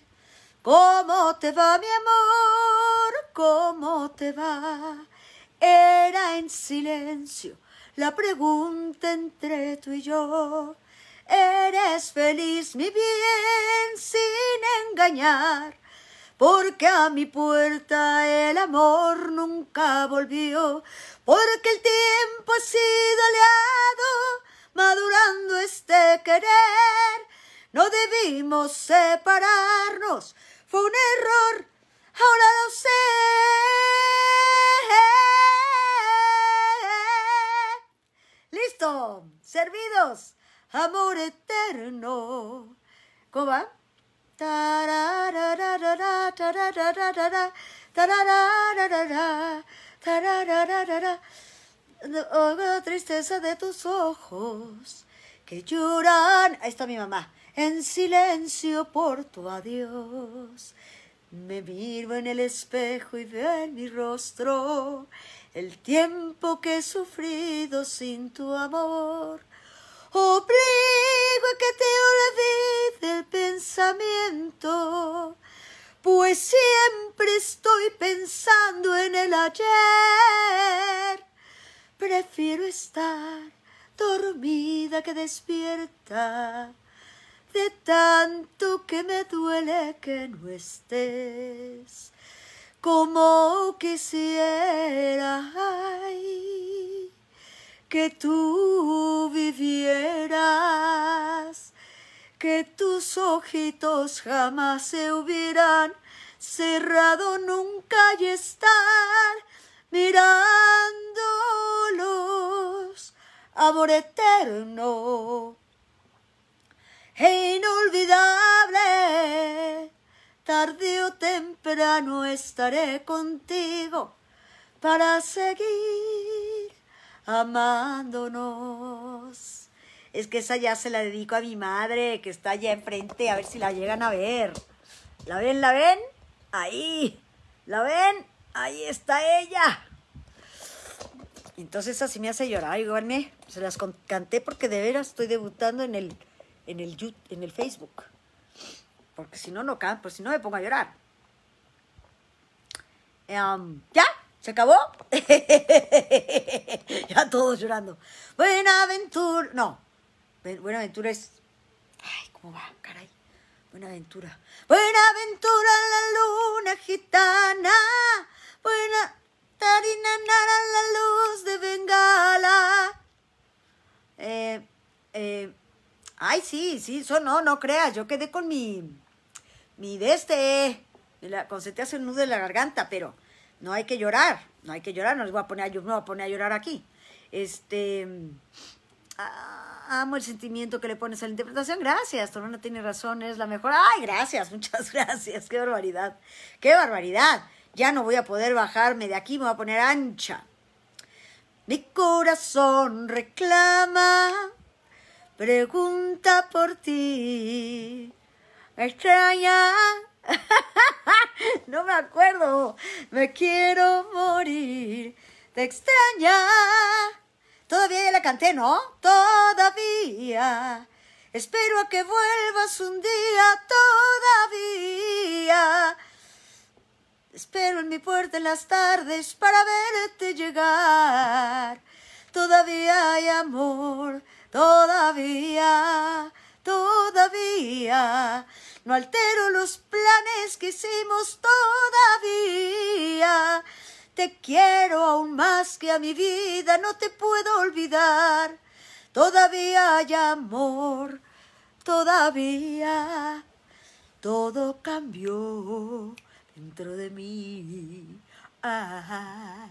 ¿Cómo te va, mi amor? ¿Cómo te va? Era en silencio la pregunta entre tú y yo. Eres feliz, mi bien, sin engañar, porque a mi puerta el amor nunca volvió, porque el tiempo ha sido aliado, madurando este querer. No debimos separarnos, fue un error, ahora lo sé. Listo, servidos amor eterno. ¿Cómo va? La tristeza de tus ojos que lloran. Ahí está mi mamá. En silencio por tu adiós. Me miro en el espejo y veo mi rostro el tiempo que he sufrido sin tu amor obligo oh, a que te olvide el pensamiento, pues siempre estoy pensando en el ayer. Prefiero estar dormida que despierta de tanto que me duele que no estés como quisiera que tú vivieras, que tus ojitos jamás se hubieran cerrado nunca y estar mirándolos, amor eterno e inolvidable. Tarde o temprano estaré contigo para seguir amándonos. Es que esa ya se la dedico a mi madre, que está allá enfrente, a ver si la llegan a ver. ¿La ven? ¿La ven? Ahí. ¿La ven? Ahí está ella. Entonces así me hace llorar, me Se las canté porque de veras estoy debutando en el, en el, en el Facebook. Porque si no, no canto, pues si no me pongo a llorar. Em, ¿Ya? ¿Se acabó? ya todos llorando. aventura. No. Buenaventura es. Ay, ¿cómo va? Caray. Buenaventura. Buenaventura la luna gitana. Buena. Tarinanara la luz de Bengala. Eh, eh, ay, sí, sí, eso no, no creas. Yo quedé con mi. Mi de este. se hace el nudo de la garganta, pero. No hay que llorar, no hay que llorar, no les voy a poner a, llorar, poner a llorar aquí. Este, ah, amo el sentimiento que le pones a la interpretación. Gracias, tu hermana tiene razón, es la mejor. Ay, gracias, muchas gracias. Qué barbaridad, qué barbaridad. Ya no voy a poder bajarme de aquí, me voy a poner ancha. Mi corazón reclama, pregunta por ti. Me extraña no me acuerdo. Me quiero morir. Te extraña. Todavía ya la canté, ¿no? Todavía. Espero a que vuelvas un día todavía. Espero en mi puerta en las tardes para verte llegar. Todavía hay amor, todavía, todavía. No altero los planes que hicimos todavía. Te quiero aún más que a mi vida, no te puedo olvidar. Todavía hay amor, todavía todo cambió dentro de mí. Ah.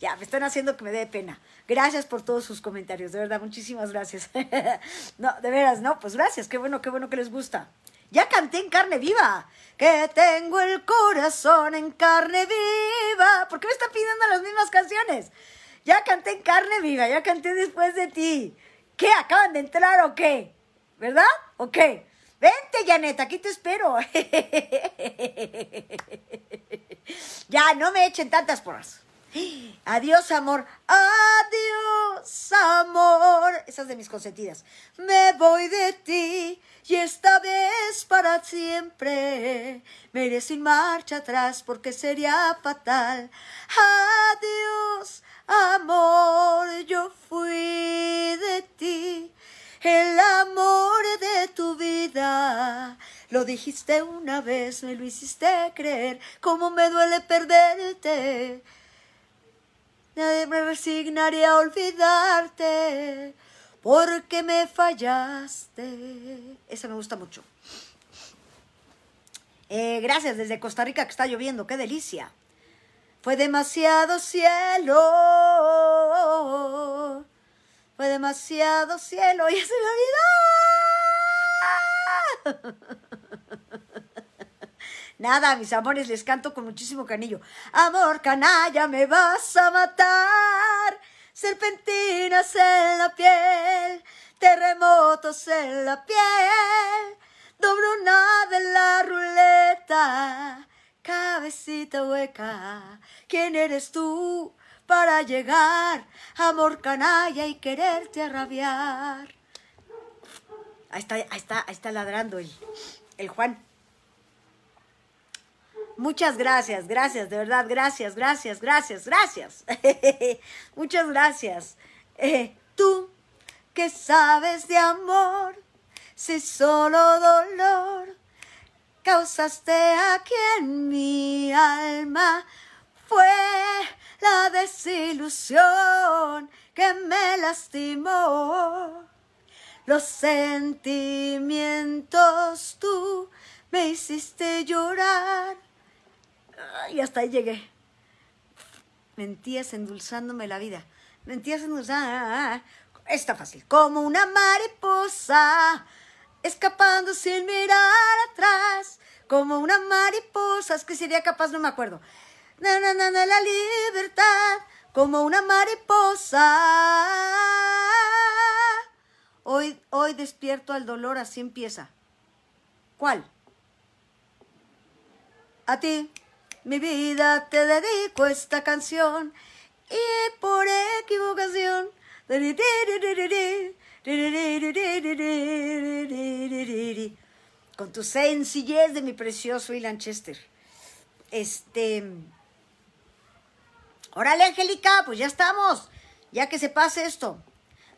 Ya, me están haciendo que me dé pena. Gracias por todos sus comentarios, de verdad, muchísimas gracias. no, de veras, no, pues gracias, qué bueno, qué bueno que les gusta. Ya canté en carne viva. Que tengo el corazón en carne viva. ¿Por qué me están pidiendo las mismas canciones? Ya canté en carne viva, ya canté después de ti. ¿Qué? ¿Acaban de entrar o qué? ¿Verdad? ¿O qué? Vente, Janet, aquí te espero. ya, no me echen tantas porras. Adiós, amor. Adiós, amor. Esas de mis consentidas. Me voy de ti y esta vez para siempre. Me iré sin marcha atrás porque sería fatal. Adiós, amor. Yo fui de ti el amor de tu vida. Lo dijiste una vez, me lo hiciste creer. como me duele perderte? Nadie me resignaría a olvidarte porque me fallaste. Esa me gusta mucho. Eh, gracias, desde Costa Rica que está lloviendo, qué delicia. Fue demasiado cielo. Fue demasiado cielo. y se Navidad. Nada, mis amores, les canto con muchísimo canillo. Amor, canalla, me vas a matar. Serpentinas en la piel, terremotos en la piel. dobro nada de la ruleta, cabecita hueca. ¿Quién eres tú para llegar, amor canalla, y quererte arrabiar. rabiar? Ahí está, está, está ladrando el, el Juan. Muchas gracias, gracias, de verdad, gracias, gracias, gracias, gracias. Muchas gracias. Eh, tú que sabes de amor, si solo dolor causaste aquí en mi alma, fue la desilusión que me lastimó. Los sentimientos tú me hiciste llorar y hasta ahí llegué. Mentías endulzándome la vida. Mentías endulzándome. Está fácil. Como una mariposa, escapando sin mirar atrás. Como una mariposa, es que sería capaz, no me acuerdo. na, na, la libertad, como una mariposa. Hoy, hoy despierto al dolor, así empieza. ¿Cuál? A ti. Mi vida te dedico esta canción y por equivocación. Con tu sencillez de mi precioso Ilan Chester. Este. Órale, Angélica, pues ya estamos. Ya que se pase esto.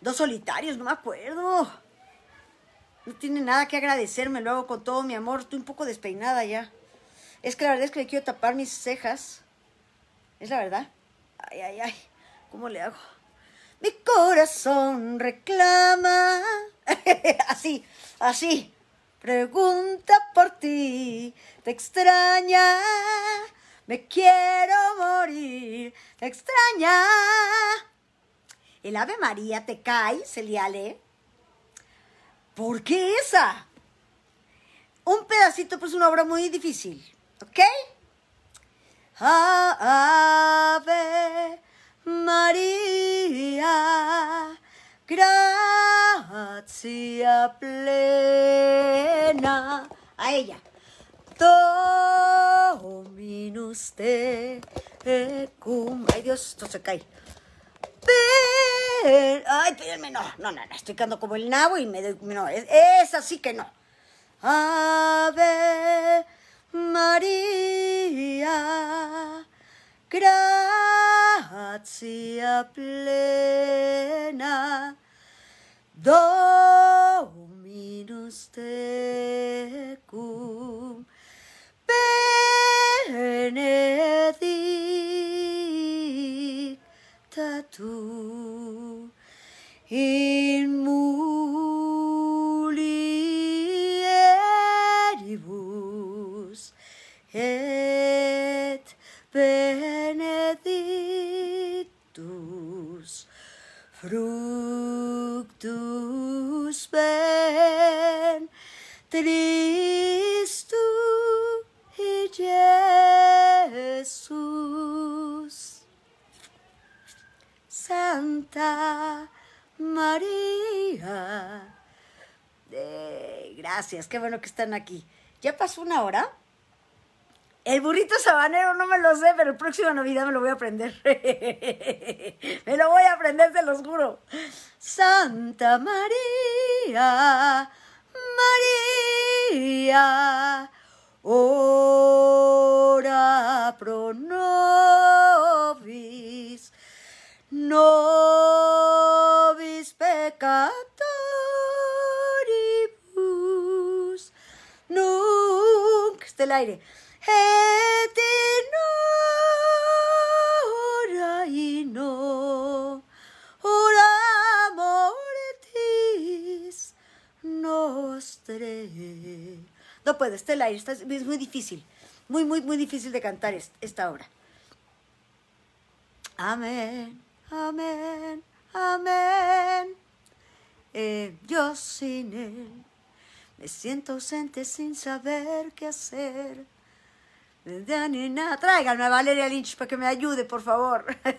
Dos solitarios, no me acuerdo. No tiene nada que agradecerme, luego con todo mi amor. Estoy un poco despeinada ya. Es que la verdad es que le quiero tapar mis cejas. Es la verdad. Ay, ay, ay. ¿Cómo le hago? Mi corazón reclama. así, así. Pregunta por ti. Te extraña. Me quiero morir. Te extraña. El Ave María te cae, Celiale. ¿eh? ¿Por qué esa? Un pedacito, pues una obra muy difícil. ¿Ok? Ave María, gracia plena. A ella. Dominus te cum. Ay, Dios, esto se cae. Ay, pídeme, no, no, no, estoy quedando como el nabo y me doy. No, es, es así que no. Ave Maria, gratia plena, Dominus tecum, benedicta tu in Fructus ben, y Jesús. Santa María. gracias, qué bueno que están aquí. ¿Ya pasó una hora? El burrito sabanero no me lo sé, pero el próximo Navidad me lo voy a aprender. me lo voy a aprender, se los juro. Santa María, María, ora pro nobis, nobis peccatoribus, nunc, el aire. No puedo, este aire está, es muy difícil, muy, muy, muy difícil de cantar esta obra. Amén, amén, amén. Eh, yo sin él me siento ausente sin saber qué hacer. Tráiganme a Valeria Lynch para que me ayude, por favor. para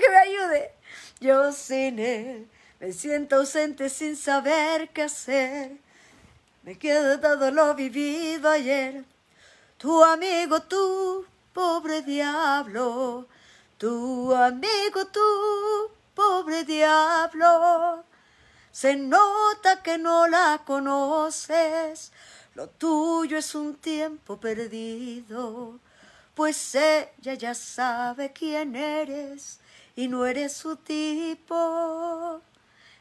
que me ayude. Yo sin él me siento ausente sin saber qué hacer. Me quedo todo lo vivido ayer. Tu amigo, tú, pobre diablo. Tu amigo, tú, pobre diablo se nota que no la conoces. Lo tuyo es un tiempo perdido, pues ella ya sabe quién eres y no eres su tipo.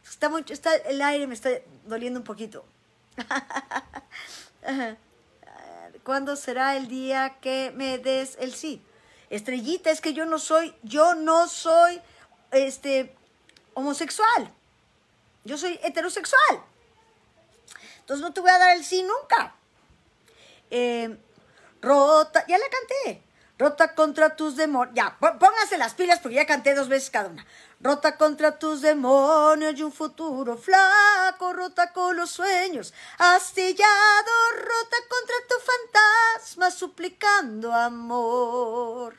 Está mucho, está, el aire me está doliendo un poquito. ¿Cuándo será el día que me des el sí? Estrellita, es que yo no soy, yo no soy este homosexual. Yo soy heterosexual. Entonces no te voy a dar el sí nunca. Eh, rota, ya la canté. Rota contra tus demonios. Ya, pónganse las pilas porque ya canté dos veces cada una. Rota contra tus demonios y un futuro flaco. Rota con los sueños. Astillado, rota contra tu fantasma suplicando amor.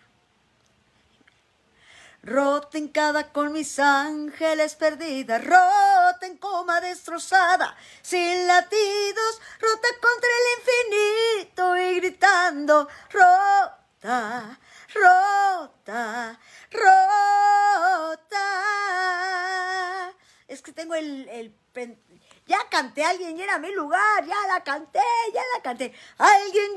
Rota en cada con mis ángeles perdidas. Rota en coma destrozada, sin latidos, rota contra el infinito y gritando, rota, rota, rota. Es que tengo el, el ya canté, alguien llena mi lugar, ya la canté, ya la canté. Alguien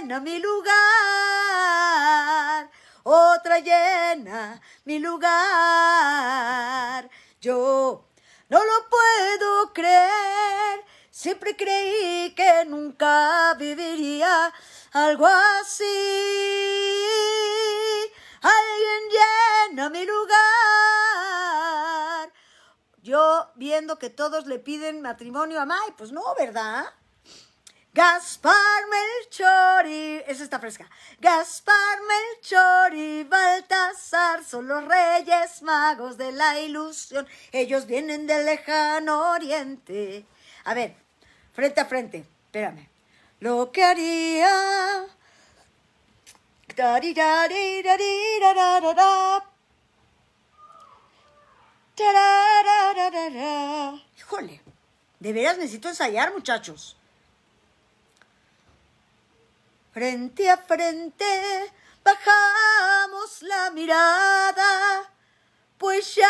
llena mi lugar, otra llena mi lugar. Yo no lo puedo creer. Siempre creí que nunca viviría algo así. Alguien llena mi lugar. Yo viendo que todos le piden matrimonio a May, pues no, ¿verdad? Gaspar Melchor y... Esa está fresca. Gaspar Melchor y Baltasar son los reyes magos de la ilusión. Ellos vienen del lejano oriente. A ver, frente a frente. Espérame. Lo que haría... Híjole, de veras necesito ensayar, muchachos frente a frente bajamos la mirada, pues ya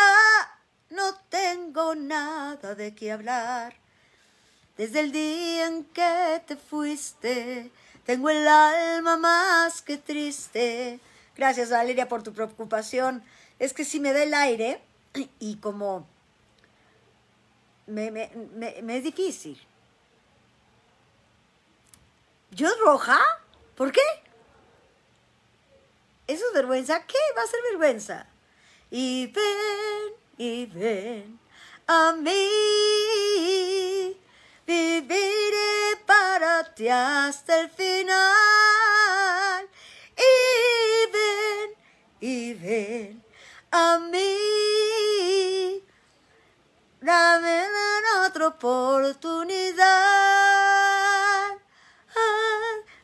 no tengo nada de qué hablar. Desde el día en que te fuiste, tengo el alma más que triste. Gracias Valeria por tu preocupación. Es que si me da el aire y como me, es difícil. ¿Yo es roja? ¿Por qué? ¿Eso es vergüenza? ¿Qué va a ser vergüenza? Y ven, y ven a mí. Viviré para ti hasta el final. Y ven, y ven a mí. Dame una otra oportunidad.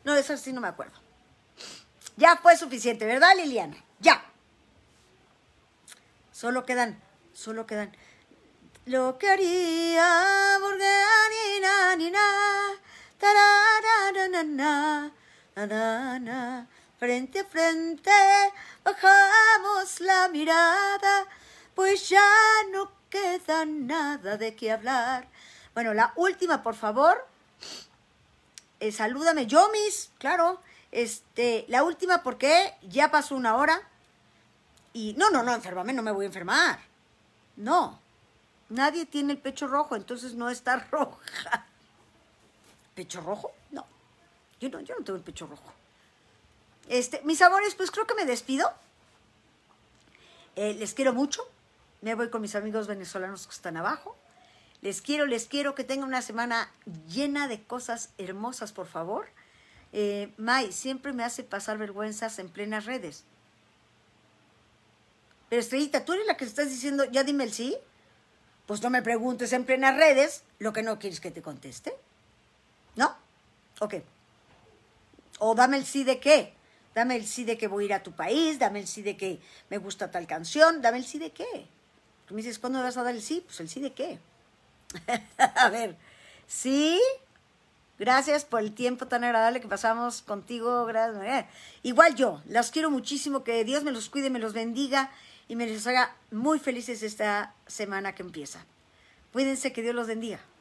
No, de esa sí no me acuerdo. Ya fue suficiente, ¿verdad, Liliana? Ya. Solo quedan, solo quedan. Lo que haría, porque ni na, ni na, na, na, na, na, frente a frente, bajamos la mirada, pues ya no queda nada de qué hablar. Bueno, la última, por favor. Eh, salúdame, yo mis, claro. Este, la última porque ya pasó una hora y no, no, no, enfermame, no me voy a enfermar. No, nadie tiene el pecho rojo, entonces no está roja. ¿Pecho rojo? No. Yo no, yo no tengo el pecho rojo. Este, mis amores, pues creo que me despido. Eh, les quiero mucho. Me voy con mis amigos venezolanos que están abajo. Les quiero, les quiero que tengan una semana llena de cosas hermosas, por favor. Eh, May, siempre me hace pasar vergüenzas en plenas redes. Pero Estrellita, tú eres la que estás diciendo, ya dime el sí. Pues no me preguntes en plenas redes lo que no quieres que te conteste. ¿No? Ok. O dame el sí de qué. Dame el sí de que voy a ir a tu país, dame el sí de que me gusta tal canción, dame el sí de qué. Tú me dices, ¿cuándo me vas a dar el sí? Pues el sí de qué. a ver, sí, gracias por el tiempo tan agradable que pasamos contigo. Igual yo, las quiero muchísimo, que Dios me los cuide, me los bendiga y me los haga muy felices esta semana que empieza. Cuídense, que Dios los bendiga.